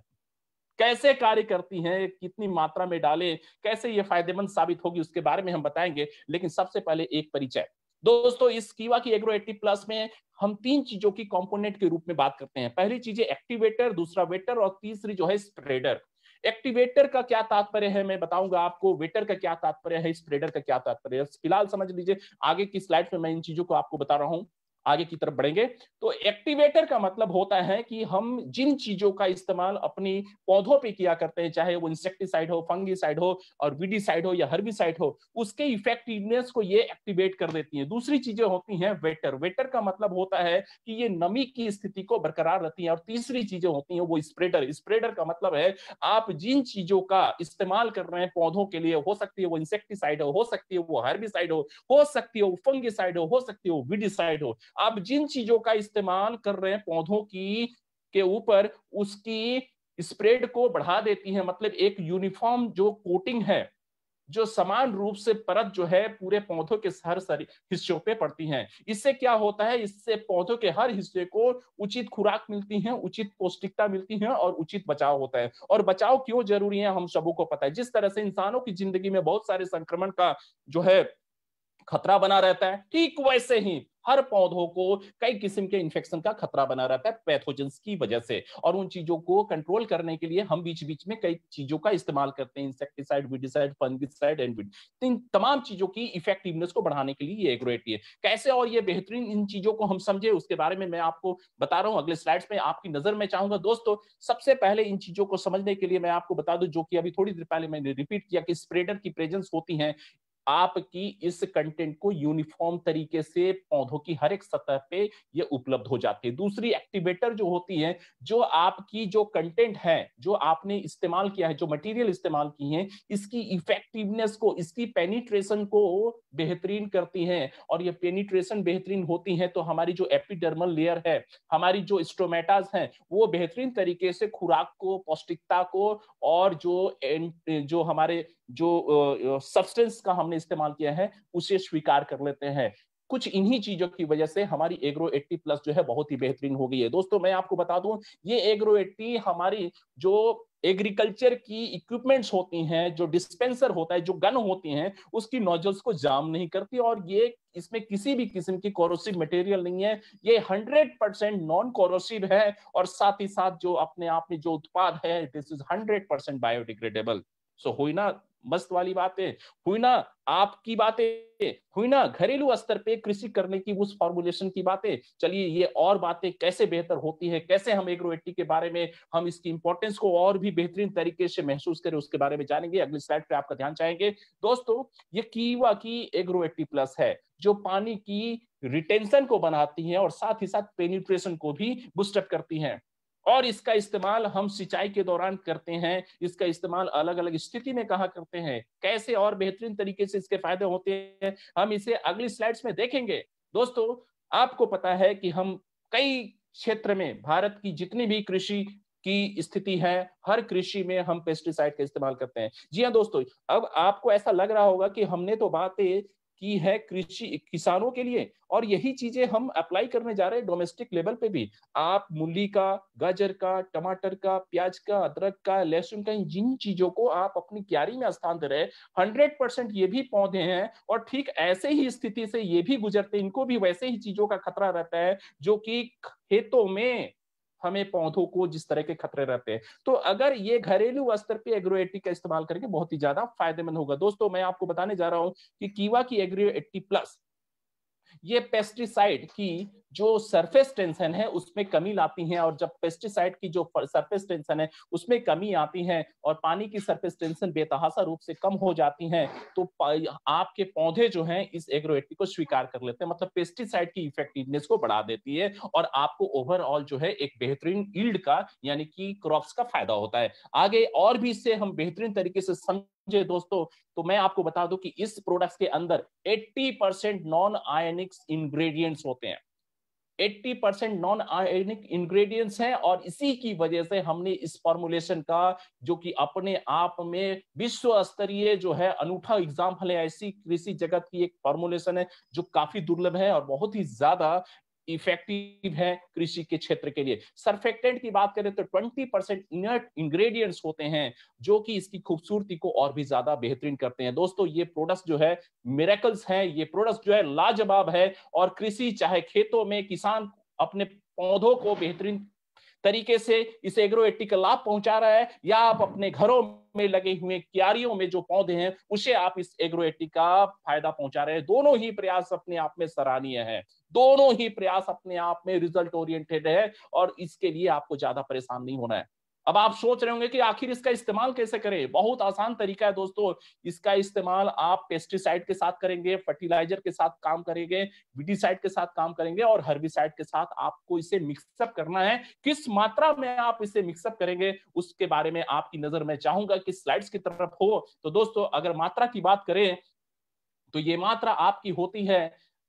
S1: कैसे कार्य करती हैं कितनी मात्रा में डाले कैसे ये फायदेमंद साबित होगी उसके बारे में हम बताएंगे लेकिन सबसे पहले एक परिचय दोस्तों इस कीवा की एग्रो 80 प्लस में हम तीन चीजों की कंपोनेंट के रूप में बात करते हैं पहली चीज है एक्टिवेटर दूसरा वेटर और तीसरी जो है स्प्रेडर एक्टिवेटर का क्या तात्पर्य है मैं बताऊंगा आपको वेटर का क्या तात्पर्य है स्प्रेडर का क्या तात्पर्य है फिलहाल समझ लीजिए आगे की स्लाइड में मैं इन चीजों को आपको बता रहा हूँ आगे की तरफ बढ़ेंगे तो एक्टिवेटर का मतलब होता है कि हम जिन चीजों का इस्तेमाल अपनी पौधों पे किया करते हैं चाहे वो इंसेक्टिसाइड हो फंगीसाइड हो और वीडीसाइड हो या हर्बीसाइड हो उसके इफेक्टिवनेस को ये एक्टिवेट कर देती है दूसरी चीजें होती हैं वेटर वेटर का मतलब होता है कि ये नमी की स्थिति को बरकरार रखती है और तीसरी चीजें होती हैं वो स्प्रेडर स्प्रेडर का मतलब है आप जिन चीजों का इस्तेमाल कर रहे हैं पौधों के लिए हो सकती है वो इंसेक्टिसाइड हो हो सकती है वो हर्बिसाइड हो हो सकती है वो फंगिसाइड हो हो सकती है वो विडिसाइड हो आप जिन चीजों का इस्तेमाल कर रहे हैं पौधों की के ऊपर उसकी स्प्रेड को बढ़ा देती है मतलब एक यूनिफॉर्म जो कोटिंग है जो समान रूप से परत जो है पूरे पौधों के हर सारी हिस्सों पे पड़ती है इससे क्या होता है इससे पौधों के हर हिस्से को उचित खुराक मिलती है उचित पौष्टिकता मिलती है और उचित बचाव होता है और बचाव क्यों जरूरी है हम सबों को पता है जिस तरह से इंसानों की जिंदगी में बहुत सारे संक्रमण का जो है खतरा बना रहता है ठीक वैसे ही हर पौधों को कई किस्म के इन्फेक्शन का खतरा बना रहता है पैथोजेंस की वजह से और उन चीजों को कंट्रोल करने के लिए हम बीच बीच में कई चीजों का इस्तेमाल करते हैं इंसेक्टिसाइड विडिसाइड फंगिसाइड एंड इन तमाम चीजों की इफेक्टिवनेस को बढ़ाने के लिए ये एग्रोएटी है कैसे और ये बेहतरीन इन चीजों को हम समझे उसके बारे में मैं आपको बता रहा हूँ अगले स्लाइड्स में आपकी नजर में चाहूंगा दोस्तों सबसे पहले इन चीजों को समझने के लिए मैं आपको बता दू जो की अभी थोड़ी देर पहले मैंने रिपीट किया कि स्प्रेडर की प्रेजेंस होती है आपकी इस कंटेंट को यूनिफॉर्म तरीके से पौधों की हर एक सतह पे ये उपलब्ध हो जाती है दूसरी एक्टिवेटर जो होती है जो आपकी जो कंटेंट है जो आपने इस्तेमाल किया है जो मटेरियल इस्तेमाल की है इसकी इफेक्टिवनेस को इसकी पेनिट्रेशन को बेहतरीन करती है और ये पेनिट्रेशन बेहतरीन होती है तो हमारी जो एपिडर्मल लेयर है हमारी जो स्टोमेटाज हैं वो बेहतरीन तरीके से खुराक को पौष्टिकता को और जो जो हमारे जो सब्सटेंस का हमने हमने इस्तेमाल किया है उसे स्वीकार कर लेते हैं कुछ इन्हीं चीजों की वजह से हमारी एग्रो 80 प्लस जो है बहुत ही बेहतरीन हो गई है दोस्तों मैं आपको बता दूं ये एग्रो 80 हमारी जो एग्रीकल्चर की इक्विपमेंट्स होती हैं जो डिस्पेंसर होता है जो गन होती हैं उसकी नोजल्स को जाम नहीं करती और ये इसमें किसी भी किस्म की कोरोसिव मटेरियल नहीं है ये हंड्रेड परसेंट नॉन कोरोसिव है और साथ ही साथ जो अपने आप में जो उत्पाद है this is hundred percent biodegradable so हुई ना मस्त वाली बातें हुई ना आपकी बातें हुई ना घरेलू स्तर पे कृषि करने की उस फॉर्मुलेशन की बातें चलिए ये और बातें कैसे बेहतर होती है कैसे हम एग्रो एटी के बारे में हम इसकी इंपॉर्टेंस को और भी बेहतरीन तरीके से महसूस करें उसके बारे में जानेंगे अगली स्लाइड पे आपका ध्यान चाहेंगे दोस्तों ये कीवा की एग्रो एटी प्लस है जो पानी की रिटेंशन को बनाती है और साथ ही साथ पेन्यूट्रेशन को भी बुस्टअप करती है और इसका इस्तेमाल हम सिंचाई के दौरान करते हैं इसका इस्तेमाल अलग अलग स्थिति में कहा करते हैं कैसे और बेहतरीन तरीके से इसके फायदे होते हैं हम इसे अगली स्लाइड्स में देखेंगे दोस्तों आपको पता है कि हम कई क्षेत्र में भारत की जितनी भी कृषि की स्थिति है हर कृषि में हम पेस्टिसाइड का इस्तेमाल करते हैं जी हाँ दोस्तों अब आपको ऐसा लग रहा होगा कि हमने तो बातें की है कृषि किसानों के लिए और यही चीजें हम अप्लाई करने जा रहे हैं डोमेस्टिक लेवल पे भी आप मूली का गाजर का टमाटर का प्याज का अदरक का लहसुन का जिन चीजों को आप अपनी क्यारी में स्थान दे रहे हंड्रेड परसेंट ये भी पौधे हैं और ठीक ऐसे ही स्थिति से ये भी गुजरते इनको भी वैसे ही चीजों का खतरा रहता है जो कि खेतों में हमें पौधों को जिस तरह के खतरे रहते हैं तो अगर ये घरेलू स्तर पे एट्टी का इस्तेमाल करके बहुत ही ज्यादा फायदेमंद होगा दोस्तों मैं आपको बताने जा रहा हूँ कि कीवा की एग्रो एट्टी प्लस ये पेस्टिसाइड की जो सरफेस टेंशन है उसमें कमी लाती हैं और जब पेस्टिसाइड की जो सरफेस टेंशन है उसमें कमी आती है और पानी की सरफेस टेंशन बेतहासा रूप से कम हो जाती है तो आपके पौधे जो हैं इस एग्रोएटिक को स्वीकार कर लेते हैं मतलब पेस्टिसाइड की इफेक्टिवनेस को बढ़ा देती है और आपको ओवरऑल जो है एक बेहतरीन ईल्ड का यानी कि क्रॉप्स का फायदा होता है आगे और भी इससे हम बेहतरीन तरीके से सम... समझे दोस्तों तो मैं आपको बता दूं कि इस प्रोडक्ट के अंदर 80 परसेंट नॉन आयनिक इंग्रेडिएंट्स होते हैं 80 परसेंट नॉन आयनिक इंग्रेडिएंट्स हैं और इसी की वजह से हमने इस फॉर्मुलेशन का जो कि अपने आप में विश्व स्तरीय जो है अनूठा एग्जाम्पल है ऐसी कृषि जगत की एक फॉर्मुलेशन है जो काफी दुर्लभ है और बहुत ही ज्यादा इफेक्टिव है कृषि के क्षेत्र के लिए सरफेक्टेंट की बात करें तो 20 परसेंट इनर्ट इंग्रेडिएंट्स होते हैं जो कि इसकी खूबसूरती को और भी ज्यादा बेहतरीन करते हैं दोस्तों ये प्रोडक्ट जो है मेरेकल्स है ये प्रोडक्ट जो है लाजवाब है और कृषि चाहे खेतों में किसान अपने पौधों को बेहतरीन तरीके से इस एग्रो का लाभ पहुंचा रहा है या आप अपने घरों में लगे हुए क्यारियों में जो पौधे हैं उसे आप इस एग्रो का फायदा पहुंचा रहे हैं दोनों ही प्रयास अपने आप में सराहनीय है दोनों ही प्रयास अपने आप में रिजल्ट ओरिएंटेड है और इसके लिए आपको ज्यादा परेशान नहीं होना है अब आप सोच रहे होंगे कि आखिर इसका इस्तेमाल कैसे करें बहुत आसान तरीका है दोस्तों इसका इस्तेमाल आप पेस्टिसाइड के साथ करेंगे फर्टिलाइजर के साथ काम करेंगे विडिसाइड के साथ काम करेंगे और हर्बिसाइड के साथ आपको इसे मिक्सअप करना है किस मात्रा में आप इसे मिक्सअप करेंगे उसके बारे में आपकी नजर में चाहूंगा कि स्लाइड्स की तरफ हो तो दोस्तों अगर मात्रा की बात करें तो ये मात्रा आपकी होती है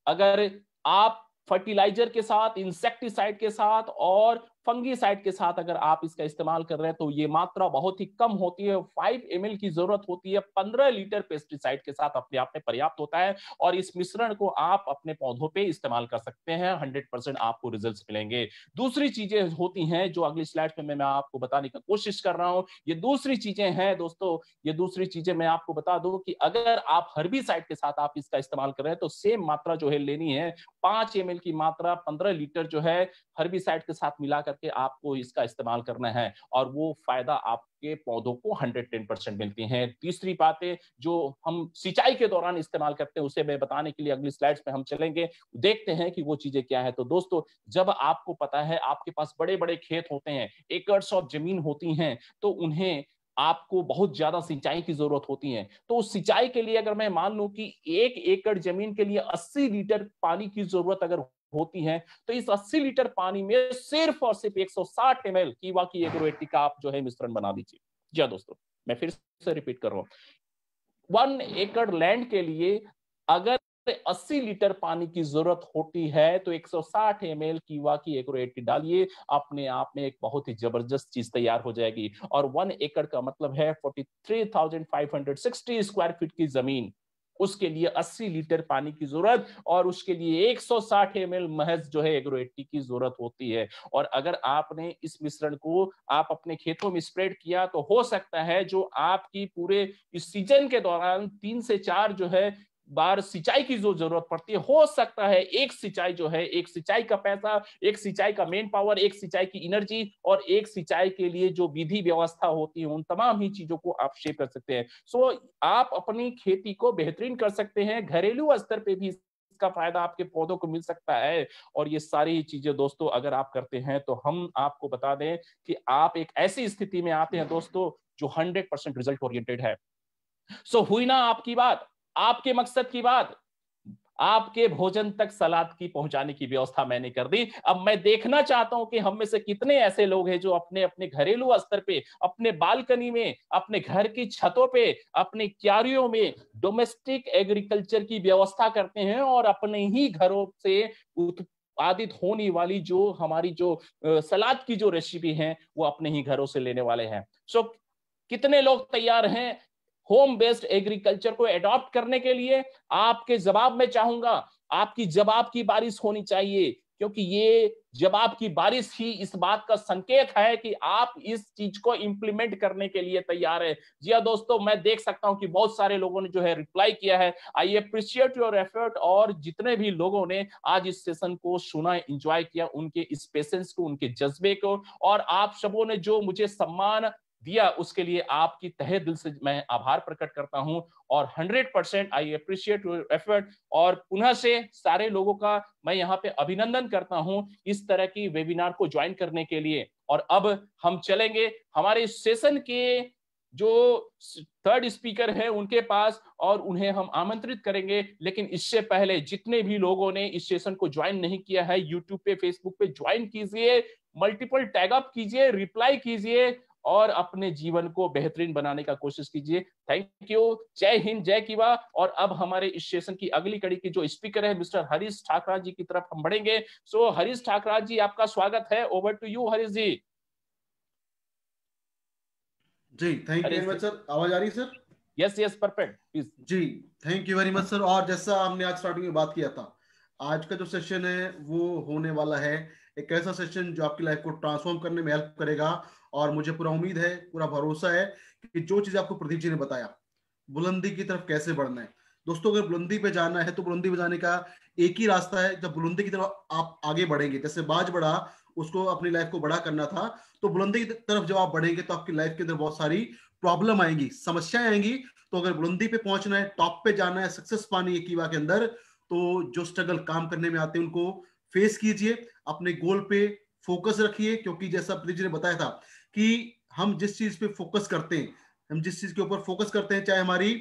S1: अगर आप फर्टिलाइजर के साथ इंसेक्टिसाइड के साथ और फंगीसाइड के साथ अगर आप इसका इस्तेमाल कर रहे हैं तो ये मात्रा बहुत ही कम होती है फाइव एम की जरूरत होती है पंद्रह लीटर पेस्टिसाइड के साथ अपने आप में पर्याप्त होता है और इस मिश्रण को आप अपने पौधों पे इस्तेमाल कर सकते हैं हंड्रेड परसेंट आपको रिजल्ट मिलेंगे दूसरी चीजें होती हैं जो अगली स्लाइड में मैं, मैं आपको बताने का कोशिश कर रहा हूँ ये दूसरी चीजें हैं दोस्तों ये दूसरी चीजें मैं आपको बता दू की अगर आप साइड के साथ आप इसका इस्तेमाल कर रहे हैं तो सेम मात्रा जो है लेनी है पांच एम की मात्रा पंद्रह लीटर जो है साइड के साथ मिलाकर करके आपको इसका इस्तेमाल करना है और वो फायदा आपके पौधों को 110 परसेंट मिलती है तीसरी बातें जो हम सिंचाई के दौरान इस्तेमाल करते हैं उसे मैं बताने के लिए अगली स्लाइड्स में हम चलेंगे देखते हैं कि वो चीजें क्या है तो दोस्तों जब आपको पता है आपके पास बड़े बड़े खेत होते हैं एकर्स ऑफ जमीन होती हैं तो उन्हें आपको बहुत ज्यादा सिंचाई की जरूरत होती है तो उस सिंचाई के लिए अगर मैं मान लू कि एक एकड़ जमीन के लिए 80 लीटर पानी की जरूरत अगर होती हैं तो इस 80 लीटर पानी में सिर्फ और सिर्फ 160 सौ साठ एम एल कीवा की रोटी का आप जो है मिश्रण बना दीजिए जी हाँ दोस्तों मैं फिर से रिपीट कर रहा हूं वन एकड़ लैंड के लिए अगर 80 लीटर पानी की जरूरत होती है तो 160 सौ साठ एम एल कीवा की एग्रोएटी डालिए अपने आप में एक बहुत ही जबरदस्त चीज तैयार हो जाएगी और वन एकड़ का मतलब है 43,560 स्क्वायर फीट की जमीन उसके लिए 80 लीटर पानी की जरूरत और उसके लिए 160 सौ साठ महज जो है एग्रो एट्टी की जरूरत होती है और अगर आपने इस मिश्रण को आप अपने खेतों में स्प्रेड किया तो हो सकता है जो आपकी पूरे इस सीजन के दौरान तीन से चार जो है बार सिंचाई की जो जरूरत पड़ती है हो सकता है एक सिंचाई जो है एक सिंचाई का पैसा एक सिंचाई का मेन पावर एक सिंचाई की एनर्जी और एक सिंचाई के लिए जो विधि व्यवस्था होती है उन तमाम ही चीजों को आप शेप कर सकते हैं सो so, आप अपनी खेती को बेहतरीन कर सकते हैं घरेलू स्तर पे भी इसका फायदा आपके पौधों को मिल सकता है और ये सारी चीजें दोस्तों अगर आप करते हैं तो हम आपको बता दें कि आप एक ऐसी स्थिति में आते हैं दोस्तों जो हंड्रेड परसेंट रिजल्ट ओरिएंटेड है सो so, हुई ना आपकी बात आपके मकसद की बात आपके भोजन तक सलाद की पहुंचाने की व्यवस्था मैंने कर दी अब मैं देखना चाहता हूं कि हम में से कितने ऐसे लोग हैं जो अपने अपने घरेलू स्तर पे अपने बालकनी में अपने घर की छतों पे अपने क्यारियों में डोमेस्टिक एग्रीकल्चर की व्यवस्था करते हैं और अपने ही घरों से उत्पादित होने वाली जो हमारी जो सलाद की जो रेसिपी है वो अपने ही घरों से लेने वाले हैं सो so, कितने लोग तैयार हैं होम बेस्ड एग्रीकल्चर को एडॉप्ट करने के लिए आपके जवाब में चाहूंगा आपकी जवाब की बारिश होनी चाहिए क्योंकि ये जवाब की बारिश ही इस बात का संकेत है कि आप इस चीज को इम्प्लीमेंट करने के लिए तैयार है जी हाँ दोस्तों मैं देख सकता हूं कि बहुत सारे लोगों ने जो है रिप्लाई किया है आई अप्रिशिएट योर एफर्ट और जितने भी लोगों ने आज इस सेशन को सुना एंजॉय किया उनके इस पेशेंस को उनके जज्बे को और आप सबों ने जो मुझे सम्मान दिया उसके लिए आपकी तहे दिल से मैं आभार प्रकट करता हूं और 100 percent I appreciate your effort और पुनः से सारे लोगों का मैं यहां पे अभिनंदन करता हूं इस तरह की वेबिनार को ज्वाइन करने के लिए और अब हम चलेंगे हमारे सेशन के जो थर्ड स्पीकर है उनके पास और उन्हें हम आमंत्रित करेंगे लेकिन इससे पहले जितने भी लोगों ने इस सेशन को ज्वाइन नहीं किया है यूट्यूब पे फेसबुक पे ज्वाइन कीजिए मल्टीपल टैग अप कीजिए रिप्लाई कीजिए और अपने जीवन को बेहतरीन बनाने का कोशिश कीजिए थैंक यू जय हिंद जय किवा और अब हमारे इस सेशन की अगली कड़ी की जो स्पीकर है मिस्टर हरीश ठाकरा जी की तरफ हम बढ़ेंगे सो so, हरीश ठाकरा जी आपका स्वागत है over to you Harish ji
S3: जी thank you very much sir आवाज आ रही sir yes yes perfect please जी thank you very much sir और जैसा हमने आज स्टार्टिंग में बात किया था आज का जो सेशन है वो होने वाला है एक ऐसा सेशन जो आपकी लाइफ को ट्रांसफॉर्म करने में हेल्प करेगा और मुझे पूरा उम्मीद है पूरा भरोसा है कि जो चीज आपको प्रदीप जी ने बताया बुलंदी की तरफ कैसे बढ़ना है दोस्तों अगर बुलंदी पे जाना है तो बुलंदी पे जाने का एक ही रास्ता है जब बुलंदी की तरफ आप आगे बढ़ेंगे जैसे बाज बढ़ा उसको अपनी लाइफ को बड़ा करना था तो बुलंदी की तरफ जब आप बढ़ेंगे तो आपकी लाइफ के अंदर बहुत सारी प्रॉब्लम आएंगी समस्याएं आएंगी तो अगर बुलंदी पे पहुंचना है टॉप पे जाना है सक्सेस पानी है कीवा के अंदर तो जो स्ट्रगल काम करने में आते हैं उनको फेस कीजिए अपने गोल पे फोकस रखिए क्योंकि जैसा प्रदीप जी ने बताया था कि हम जिस चीज पे फोकस करते हैं हम जिस चीज के ऊपर फोकस करते हैं चाहे हमारी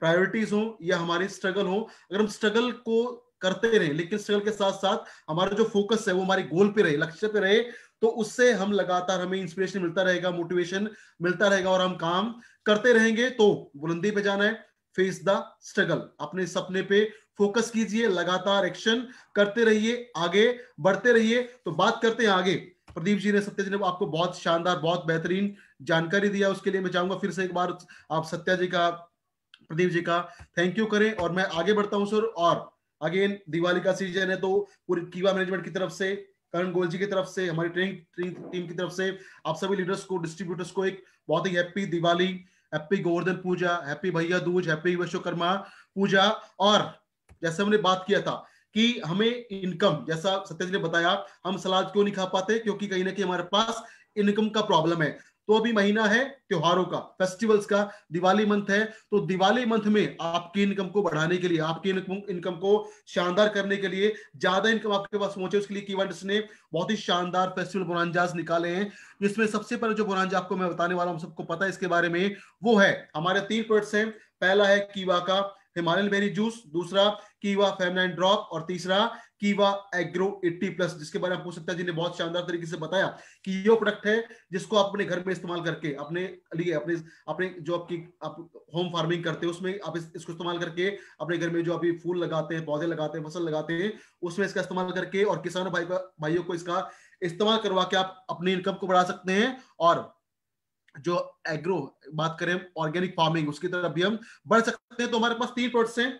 S3: प्रायोरिटीज हो या हमारी स्ट्रगल हो अगर हम स्ट्रगल को करते रहे लेकिन स्ट्रगल के साथ साथ हमारा जो फोकस है वो हमारे गोल पे रहे लक्ष्य पे रहे तो उससे हम लगातार हमें इंस्पिरेशन मिलता रहेगा मोटिवेशन मिलता रहेगा और हम काम करते रहेंगे तो बुलंदी पे जाना है फेस द स्ट्रगल अपने सपने पे फोकस कीजिए लगातार एक्शन करते रहिए आगे बढ़ते रहिए तो बात करते हैं आगे प्रदीप जी ने सत्या जी ने आपको बहुत शानदार बहुत बेहतरीन जानकारी दिया उसके लिए मैं चाहूंगा फिर से एक बार आप सत्या जी का प्रदीप जी का थैंक यू करें और मैं आगे बढ़ता हूं सर और अगेन दिवाली का सीजन है तो पूरी कीवा मैनेजमेंट की तरफ से करण गोल जी की तरफ से हमारी ट्रेनिंग टीम की तरफ से आप सभी लीडर्स को डिस्ट्रीब्यूटर्स को एक बहुत ही happy Diwali happy Govardhan Puja happy Bhaiya Dooj happy Vishwakarma पूजा और जैसे हमने बात किया था कि हमें इनकम जैसा सत्यजी ने बताया हम सलाद क्यों नहीं खा पाते क्योंकि कहीं ना कहीं हमारे पास इनकम का प्रॉब्लम है तो अभी महीना है त्योहारों का फेस्टिवल्स का दिवाली मंथ है तो दिवाली मंथ में आपकी इनकम को बढ़ाने के लिए आपकी इनकम को शानदार करने के लिए ज्यादा इनकम आपके पास पहुंचे उसके लिए कीवर्ड्स ने बहुत ही शानदार फेस्टिवल बोरानजाज निकाले हैं जिसमें सबसे पहले जो बोरानजा आपको मैं बताने वाला हूं सबको पता है इसके बारे में वो है हमारे तीन प्रोडक्ट्स हैं पहला है कीवा का हिमालयन बेरी जूस दूसरा कीवा फेमलाइन ड्रॉप और तीसरा कीवा एग्रो 80 प्लस जिसके बारे में पूछ सकता है जिन्हें बहुत शानदार तरीके से बताया कि ये प्रोडक्ट है जिसको आप अपने घर में इस्तेमाल करके अपने लिए अपने अपने जो आपकी आप होम फार्मिंग करते हैं उसमें आप इस, इसको इस्तेमाल करके अपने घर में जो अभी फूल लगाते हैं पौधे लगाते हैं फसल लगाते हैं उसमें इसका इस्तेमाल करके और किसानों भाई भाइयों को इसका इस्तेमाल करवा के आप अपनी इनकम को बढ़ा सकते हैं और जो एग्रो बात करें ऑर्गेनिक फार्मिंग उसकी तरफ भी हम बढ़ सकते हैं तो हमारे पास तीन प्रोडक्ट्स हैं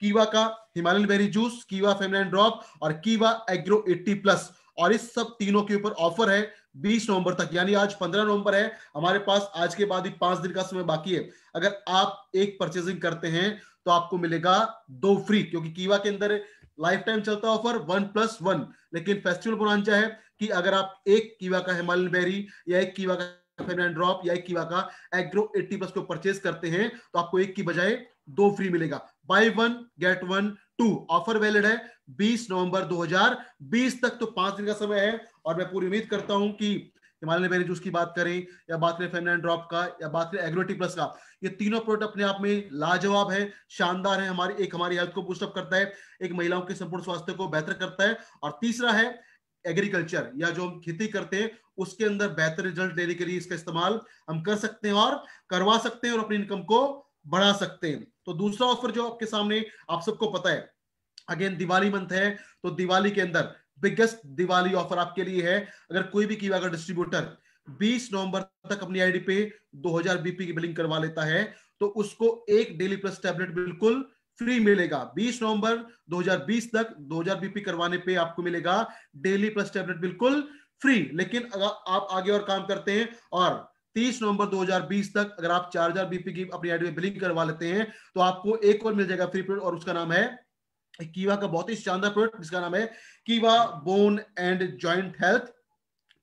S3: कीवा का Himalayan berry juice Kiwa feminine drop और कीवा एग्रो 80 प्लस और इस सब तीनों के ऊपर ऑफर है 20 नवंबर तक यानी आज 15 नवंबर है हमारे पास आज के बाद ही पांच दिन का समय बाकी है अगर आप एक परचेजिंग करते हैं तो आपको मिलेगा दो फ्री क्योंकि कीवा के अंदर लाइफ टाइम चलता ऑफर वन प्लस वन लेकिन फेस्टिवल बोनांचा है कि अगर आप एक कीवा का हिमालयन बेरी या एक कीवा का ड्रॉप या एक की का एग्रो 80 प्लस को परचेज करते हैं तो आपको एक की बजाय दो फ्री मिलेगा buy one get one two offer valid है 20 नवंबर 2020 तक तो पांच दिन का समय है और मैं पूरी उम्मीद करता हूं कि हिमालयन बेरी जूस की बात करें या बात करें फेमिन ड्रॉप का या बात करें एग्रोटी प्लस का ये तीनों प्रोडक्ट अपने आप में लाजवाब है शानदार है हमारी एक हमारी हेल्थ को बूस्टअप करता है एक महिलाओं के संपूर्ण स्वास्थ्य को बेहतर करता है और तीसरा है एग्रीकल्चर या जो हम खेती करते हैं उसके अंदर बेहतर रिजल्ट देने के लिए इसका इस्तेमाल हम कर सकते हैं और करवा सकते हैं और अपनी इनकम को बढ़ा सकते हैं तो दूसरा ऑफर जो आपके सामने आप सबको पता है अगेन दिवाली मंथ है तो दिवाली के अंदर बिगेस्ट दिवाली ऑफर आपके लिए है अगर कोई भी की अगर डिस्ट्रीब्यूटर 20 नवंबर तक अपनी आईडी पे 2000 बीपी की बिलिंग करवा लेता है तो उसको एक डेली प्लस टैबलेट बिल्कुल फ्री मिलेगा 20 नवंबर 2020 तक 2000 बीपी करवाने पे आपको मिलेगा डेली प्लस टैबलेट बिल्कुल फ्री लेकिन अगर आप आगे और काम करते हैं और 30 नवंबर 2020 तक अगर आप 4000 बीपी की अपनी आईडी में बिलिंग करवा लेते हैं तो आपको एक और मिल जाएगा फ्री प्रोडक्ट और उसका नाम है कीवा का बहुत ही शानदार प्रोडक्ट जिसका नाम है Kiwa bone and joint health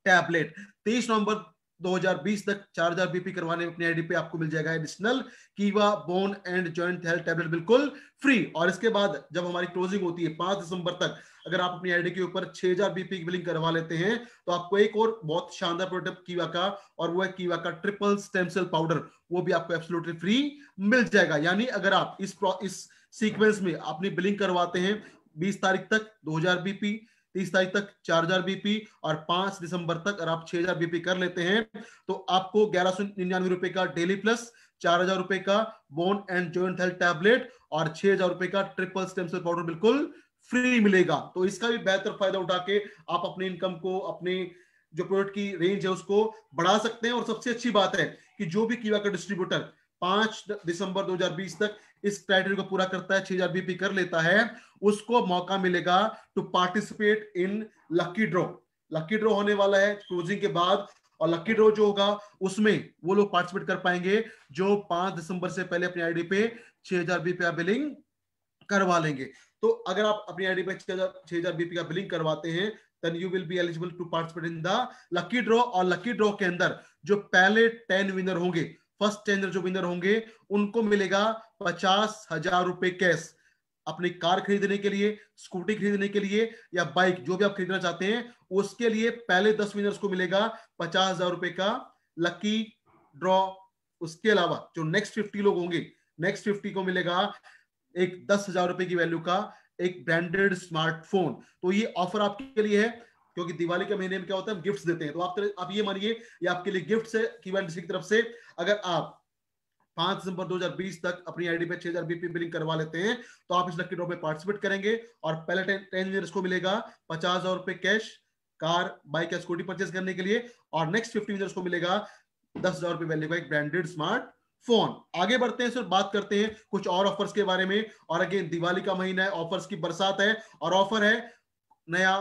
S3: tablet 23 नवंबर 2020 तक 4000 बीपी करवाने अपनी आईडी पे आपको मिल जाएगा additional Kiwa bone and joint health tablet बिल्कुल फ्री और इसके बाद जब हमारी क्लोजिंग होती है 5 दिसंबर तक अगर आप अपनी आईडी के ऊपर 6000 हजार बीपी की बिलिंग करवा लेते हैं तो आपको एक और बहुत शानदार प्रोडक्ट कीवा का और वो है कीवा का ट्रिपल स्टेम सेल पाउडर वो भी आपको एब्सोल्युटली फ्री मिल जाएगा यानी अगर आप इस इस सीक्वेंस में अपनी बिलिंग करवाते हैं बीस तारीख तक दो बीपी तीस तारीख तक चार हजार बीपी और पांच दिसंबर तक अगर आप छह हजार बीपी कर लेते हैं तो आपको ग्यारह सौ निन्यानवे रुपए का डेली प्लस चार हजार रुपए का bone and joint health tablet और छह हजार रुपए का ट्रिपल स्टेम सेल पाउडर बिल्कुल फ्री मिलेगा तो इसका भी बेहतर फायदा उठा के आप अपने इनकम को अपने जो प्रोडक्ट की रेंज है उसको बढ़ा सकते हैं और सबसे अच्छी बात है कि जो भी कीवा का डिस्ट्रीब्यूटर पांच दिसंबर 2020 तक इस क्राइटेरिया को पूरा करता है छह हजार बीपी कर लेता है उसको मौका मिलेगा to participate in lucky draw lucky draw होने वाला है क्लोजिंग के बाद और लकी ड्रॉ जो होगा उसमें वो लोग पार्टिसिपेट कर पाएंगे जो पांच दिसंबर से पहले अपनी आईडी पे छह हजार बीपी बिलिंग करवा लेंगे तो अगर आप अपनी आई डी पे छह हजार बीपी का बिलिंग करवाते हैं then you will be eligible to participate in the lucky draw और लकी ड्रॉ के अंदर जो पहले टेन विनर होंगे फर्स्ट टेन जो विनर होंगे उनको मिलेगा पचास हजार रुपए कैश अपनी कार खरीदने के लिए स्कूटी खरीदने के लिए या बाइक जो भी आप खरीदना चाहते हैं उसके लिए पहले दस विनर्स को मिलेगा पचास हजार रुपए का लकी ड्रॉ उसके अलावा जो नेक्स्ट फिफ्टी लोग होंगे नेक्स्ट फिफ्टी को मिलेगा एक दस हजार रुपए की वैल्यू का एक ब्रांडेड स्मार्टफोन तो ये ऑफर आपके लिए है क्योंकि दिवाली के महीने में क्या होता है गिफ्ट्स देते हैं तो आप आप ये मानिए ये आपके लिए गिफ्ट है की तरफ से अगर आप पांच दिसंबर 2020 तक अपनी आईडी पे 6000 बीपी बिलिंग करवा लेते हैं तो आप इस लकी ड्रॉ में पार्टिसिपेट करेंगे और पहले टेन टेन को मिलेगा पचास हजार रुपए कैश कार बाइक या स्कूटी परचेज करने के लिए और नेक्स्ट फिफ्टी को मिलेगा दस हजार रुपए वैल्यू का एक ब्रांडेड स्मार्ट फोन आगे बढ़ते हैं सर बात करते हैं कुछ और ऑफर्स के बारे में और अगेन दिवाली का महीना है ऑफर्स की बरसात है और ऑफर है नया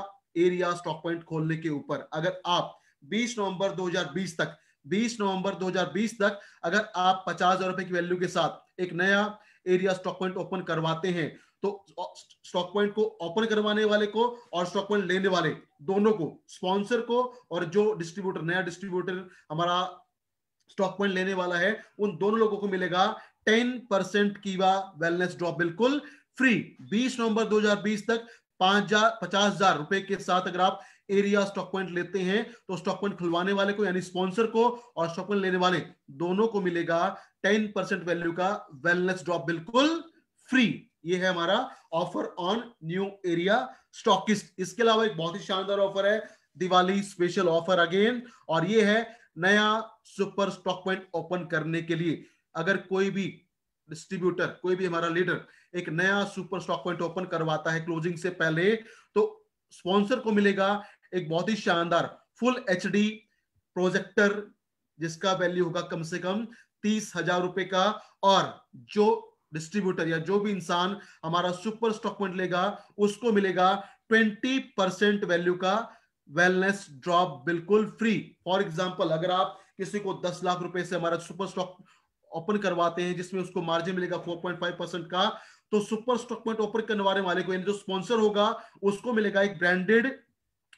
S3: एरिया स्टॉक पॉइंट खोलने के ऊपर अगर आप 20 नवंबर 2020 तक 20 नवंबर 2020 तक अगर आप पचास हजार रुपए की वैल्यू के साथ एक नया एरिया स्टॉक पॉइंट ओपन करवाते हैं तो स्टॉक पॉइंट को ओपन करवाने वाले को और स्टॉक पॉइंट लेने वाले दोनों को स्पॉन्सर को और जो डिस्ट्रीब्यूटर नया डिस्ट्रीब्यूटर हमारा स्टॉक पॉइंट लेने वाला है उन दोनों लोगों को मिलेगा ten percent Kiwa wellness drop बिल्कुल फ्री 20 नवंबर 2020 तक पांच हजार पचास हजार रुपए के साथ अगर आप एरिया स्टॉक पॉइंट लेते हैं तो स्टॉक पॉइंट खुलवाने वाले को यानी स्पॉन्सर को और स्टॉक पॉइंट लेने वाले दोनों को मिलेगा टेन परसेंट वैल्यू का वेलनेस ड्रॉप बिल्कुल फ्री ये है हमारा offer on new area stockist इसके अलावा एक बहुत ही शानदार ऑफर है दिवाली स्पेशल ऑफर अगेन और ये है नया सुपर स्टॉक पॉइंट ओपन करने के लिए अगर कोई भी डिस्ट्रीब्यूटर कोई भी हमारा लीडर एक नया सुपर स्टॉक पॉइंट ओपन करवाता है क्लोजिंग से पहले तो स्पॉन्सर को मिलेगा एक बहुत ही शानदार फुल एच प्रोजेक्टर जिसका वैल्यू होगा कम से कम तीस हजार रुपए का और जो डिस्ट्रीब्यूटर या जो भी इंसान हमारा सुपर स्टॉक पॉइंट लेगा उसको मिलेगा ट्वेंटी परसेंट वैल्यू का वेलनेस ड्रॉप बिल्कुल फ्री फॉर एग्जाम्पल अगर आप किसी को दस लाख रुपए से हमारा सुपर स्टॉक ओपन करवाते हैं जिसमें उसको मार्जिन मिलेगा फाइव परसेंट का तो सुपर स्टॉक पॉइंट ओपन करने वाले को जो स्पॉन्सर होगा उसको मिलेगा एक ब्रांडेड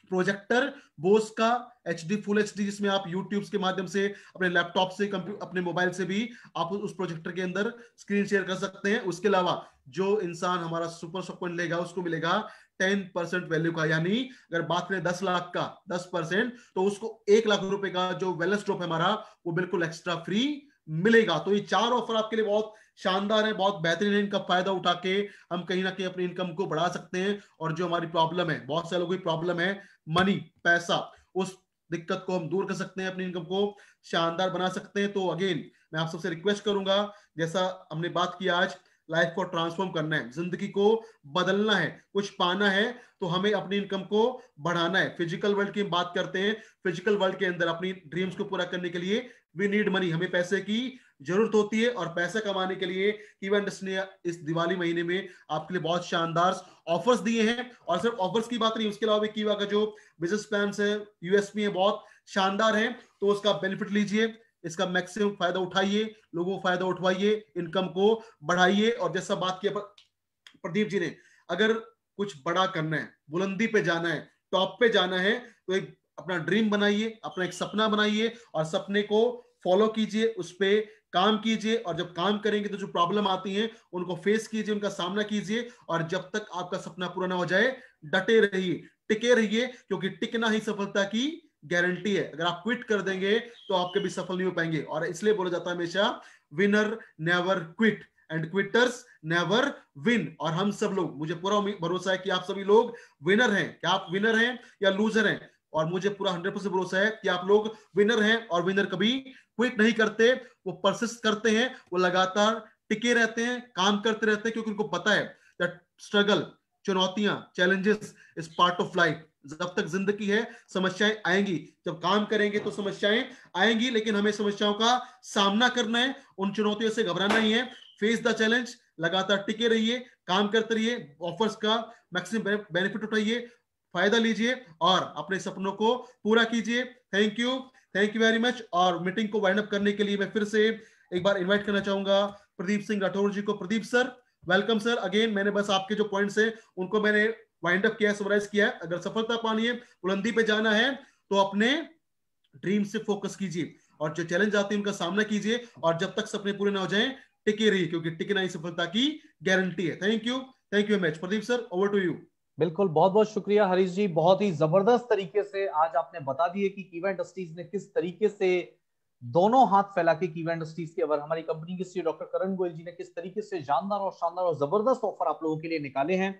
S3: प्रोजेक्टर बोस का H D full H D जिसमें आप यूट्यूब के माध्यम से अपने लैपटॉप से कंप्यूटर अपने मोबाइल से भी आप उस प्रोजेक्टर के अंदर स्क्रीन शेयर कर सकते हैं उसके अलावा जो इंसान हमारा सुपर स्टॉक पॉइंट लेगा उसको मिलेगा टेन परसेंट वैल्यू का यानी अगर बात करें दस लाख का दस परसेंट तो उसको एक लाख रुपए का जो वेलस ड्रॉप है हमारा वो बिल्कुल एक्स्ट्रा फ्री मिलेगा तो ये चार ऑफर आपके लिए बहुत शानदार है बहुत बेहतरीन है इनका फायदा उठा के हम कहीं ना कहीं अपनी इनकम को बढ़ा सकते हैं और जो हमारी प्रॉब्लम है बहुत सारे लोगों की प्रॉब्लम है मनी पैसा उस दिक्कत को हम दूर कर सकते हैं अपनी इनकम को शानदार बना सकते हैं तो अगेन मैं आप सबसे रिक्वेस्ट करूंगा जैसा हमने बात की आज लाइफ को ट्रांसफॉर्म करना है जिंदगी को बदलना है कुछ पाना है तो हमें अपनी इनकम को बढ़ाना है फिजिकल वर्ल्ड की बात करते हैं फिजिकल वर्ल्ड के अंदर अपनी ड्रीम्स को पूरा करने के लिए वी नीड मनी हमें पैसे की जरूरत होती है और पैसा कमाने के लिए इवेंट इस दिवाली महीने में आपके लिए बहुत शानदार ऑफर्स दिए हैं और सिर्फ ऑफर्स की बात नहीं उसके अलावा कीवा का जो बिजनेस प्लान है यूएसपी है बहुत शानदार है तो उसका बेनिफिट लीजिए इसका मैक्सिमम फायदा उठाइए लोगों को फायदा उठवाइए इनकम को बढ़ाइए और जैसा बात किया प्रदीप जी ने अगर कुछ बड़ा करना है बुलंदी पे जाना है टॉप पे जाना है तो एक अपना ड्रीम बनाइए अपना एक सपना बनाइए और सपने को फॉलो कीजिए उस पर काम कीजिए और जब काम करेंगे तो जो प्रॉब्लम आती है उनको फेस कीजिए उनका सामना कीजिए और जब तक आपका सपना पूरा ना हो जाए डटे रहिए टिके रहिए क्योंकि टिकना ही सफलता की गारंटी है अगर आप क्विट कर देंगे तो आप कभी सफल नहीं हो पाएंगे और इसलिए बोला जाता है हमेशा winner never quit and quitters never win और हम सब लोग मुझे पूरा भरोसा है कि आप सभी लोग विनर हैं क्या आप विनर हैं या लूजर हैं और मुझे पूरा हंड्रेड परसेंट भरोसा है कि आप लोग विनर हैं और विनर कभी क्विट नहीं करते वो परसिस्ट करते हैं वो लगातार टिके रहते हैं काम करते रहते हैं क्योंकि उनको पता है स्ट्रगल चुनौतियां challenges is part of life जब तक जिंदगी है समस्याएं आएंगी जब काम करेंगे तो समस्याएं आएंगी लेकिन हमें समस्याओं का सामना करना है उन चुनौतियों से घबराना ही है फेस द चैलेंज लगातार टिके रहिए काम करते रहिए ऑफर्स का मैक्सिमम बेनिफिट उठाइए फायदा लीजिए और अपने सपनों को पूरा कीजिए thank you thank you very much और मीटिंग को वाइंड अप करने के लिए मैं फिर से एक बार इनवाइट करना चाहूंगा प्रदीप सिंह राठौर जी को Pradeep sir welcome sir again मैंने बस आपके जो पॉइंट्स हैं उनको मैंने वाइंड अप किया है किया है अगर सफलता पानी है बुलंदी पे जाना है तो अपने ड्रीम से फोकस कीजिए और जो चैलेंज आते हैं उनका सामना कीजिए और जब तक सपने पूरे ना हो जाए टिके रहिए क्योंकि टिकना ही सफलता की गारंटी है thank you thank you much Pradeep sir over to you बिल्कुल बहुत बहुत शुक्रिया हरीश जी बहुत ही जबरदस्त तरीके से
S2: आज आपने बता दिए कि कीवा इंडस्ट्रीज ने किस तरीके से दोनों हाथ फैला के कीवा इंडस्ट्रीज के अगर हमारी कंपनी के सीईओ डॉक्टर करण गोयल जी ने किस तरीके से जानदार और शानदार और जबरदस्त ऑफर आप लोगों के लिए निकाले हैं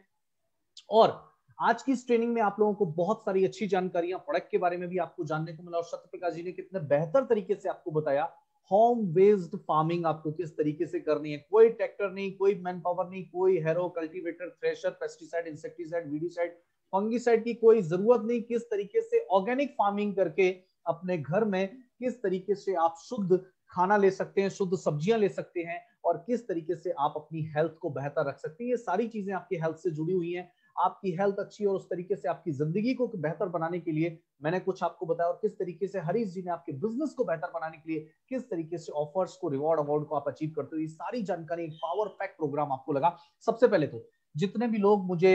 S2: और आज की इस ट्रेनिंग में आप लोगों को बहुत सारी अच्छी जानकारियां प्रोडक्ट के बारे में भी आपको जानने को मिला और सत्य प्रकाश जी ने कितने बेहतर तरीके से आपको बताया होम बेस्ड फार्मिंग आपको किस तरीके से करनी है कोई ट्रैक्टर नहीं कोई मैन पावर नहीं कोई harrow cultivator thresher pesticide insecticide weedicide fungicide की कोई जरूरत नहीं किस तरीके से ऑर्गेनिक फार्मिंग करके अपने घर में किस तरीके से आप शुद्ध खाना ले सकते हैं शुद्ध सब्जियां ले सकते हैं और किस तरीके से आप अपनी हेल्थ को बेहतर रख सकते हैं ये सारी चीजें आपकी हेल्थ से जुड़ी हुई हैं आपकी हेल्थ अच्छी और उस तरीके से आपकी जिंदगी को बेहतर बनाने के लिए मैंने कुछ आपको बताया और किस तरीके से हरीश जी ने आपके बिजनेस को बेहतर बनाने के लिए किस तरीके से ऑफर्स को रिवॉर्ड अवार्ड को आप अचीव करते हो ये सारी जानकारी एक पावर पैक प्रोग्राम आपको लगा सबसे पहले तो जितने भी लोग मुझे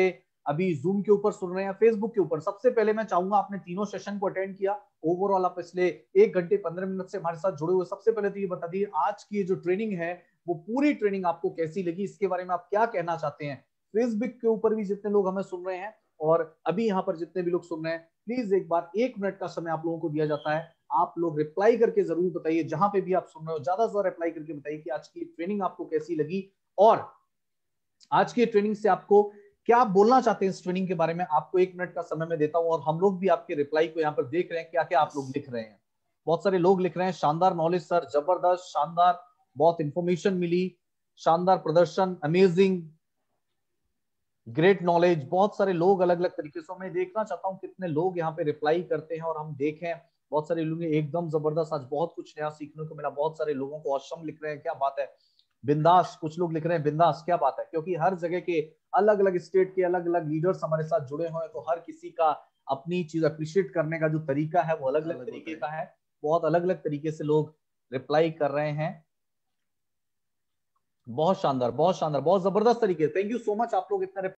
S2: अभी जूम के ऊपर सुन रहे हैं फेसबुक के ऊपर सबसे पहले मैं चाहूंगा आपने तीनों सेशन को अटेंड किया ओवरऑल आप पिछले एक घंटे पंद्रह मिनट से हमारे साथ जुड़े हुए सबसे पहले तो ये बता दिए आज की जो ट्रेनिंग है वो पूरी ट्रेनिंग आपको कैसी लगी इसके बारे में आप क्या कहना चाहते हैं फेसबुक के ऊपर भी जितने लोग हमें सुन रहे हैं और अभी यहाँ पर जितने भी लोग सुन रहे हैं प्लीज एक बार एक मिनट का समय आप लोगों को दिया जाता है आप लोग रिप्लाई करके जरूर बताइए जहां पे भी आप सुन रहे हो ज्यादा से ज्यादा रिप्लाई करके बताइए कि आज की ट्रेनिंग आपको कैसी लगी और आज की ट्रेनिंग से आपको क्या आप बोलना चाहते हैं इस ट्रेनिंग के बारे में आपको एक मिनट का समय में देता हूं और हम लोग भी आपके रिप्लाई को यहाँ पर देख रहे हैं क्या क्या आप लोग लिख रहे हैं बहुत सारे लोग लिख रहे हैं शानदार नॉलेज सर जबरदस्त शानदार बहुत इंफॉर्मेशन मिली शानदार प्रदर्शन अमेजिंग ग्रेट नॉलेज बहुत सारे लोग अलग अलग तरीके से मैं देखना चाहता हूँ कितने लोग यहाँ पे रिप्लाई करते हैं और हम देखें बहुत सारे लोग एकदम जबरदस्त आज बहुत कुछ नया सीखने को मिला बहुत सारे लोगों को अश्रम लिख रहे हैं क्या बात है बिंदास कुछ लोग लिख रहे हैं बिंदास क्या बात है क्योंकि हर जगह के अलग अलग स्टेट के अलग अलग लीडर्स हमारे साथ जुड़े हुए हैं तो हर किसी का अपनी चीज अप्रिशिएट करने का जो तरीका है वो अलग अलग तरीके का है बहुत अलग अलग तरीके से लोग रिप्लाई कर रहे हैं बहुत शानदार बहुत शानदार बहुत जबरदस्त तरीके थैंक यू सो मच आप लोग इतना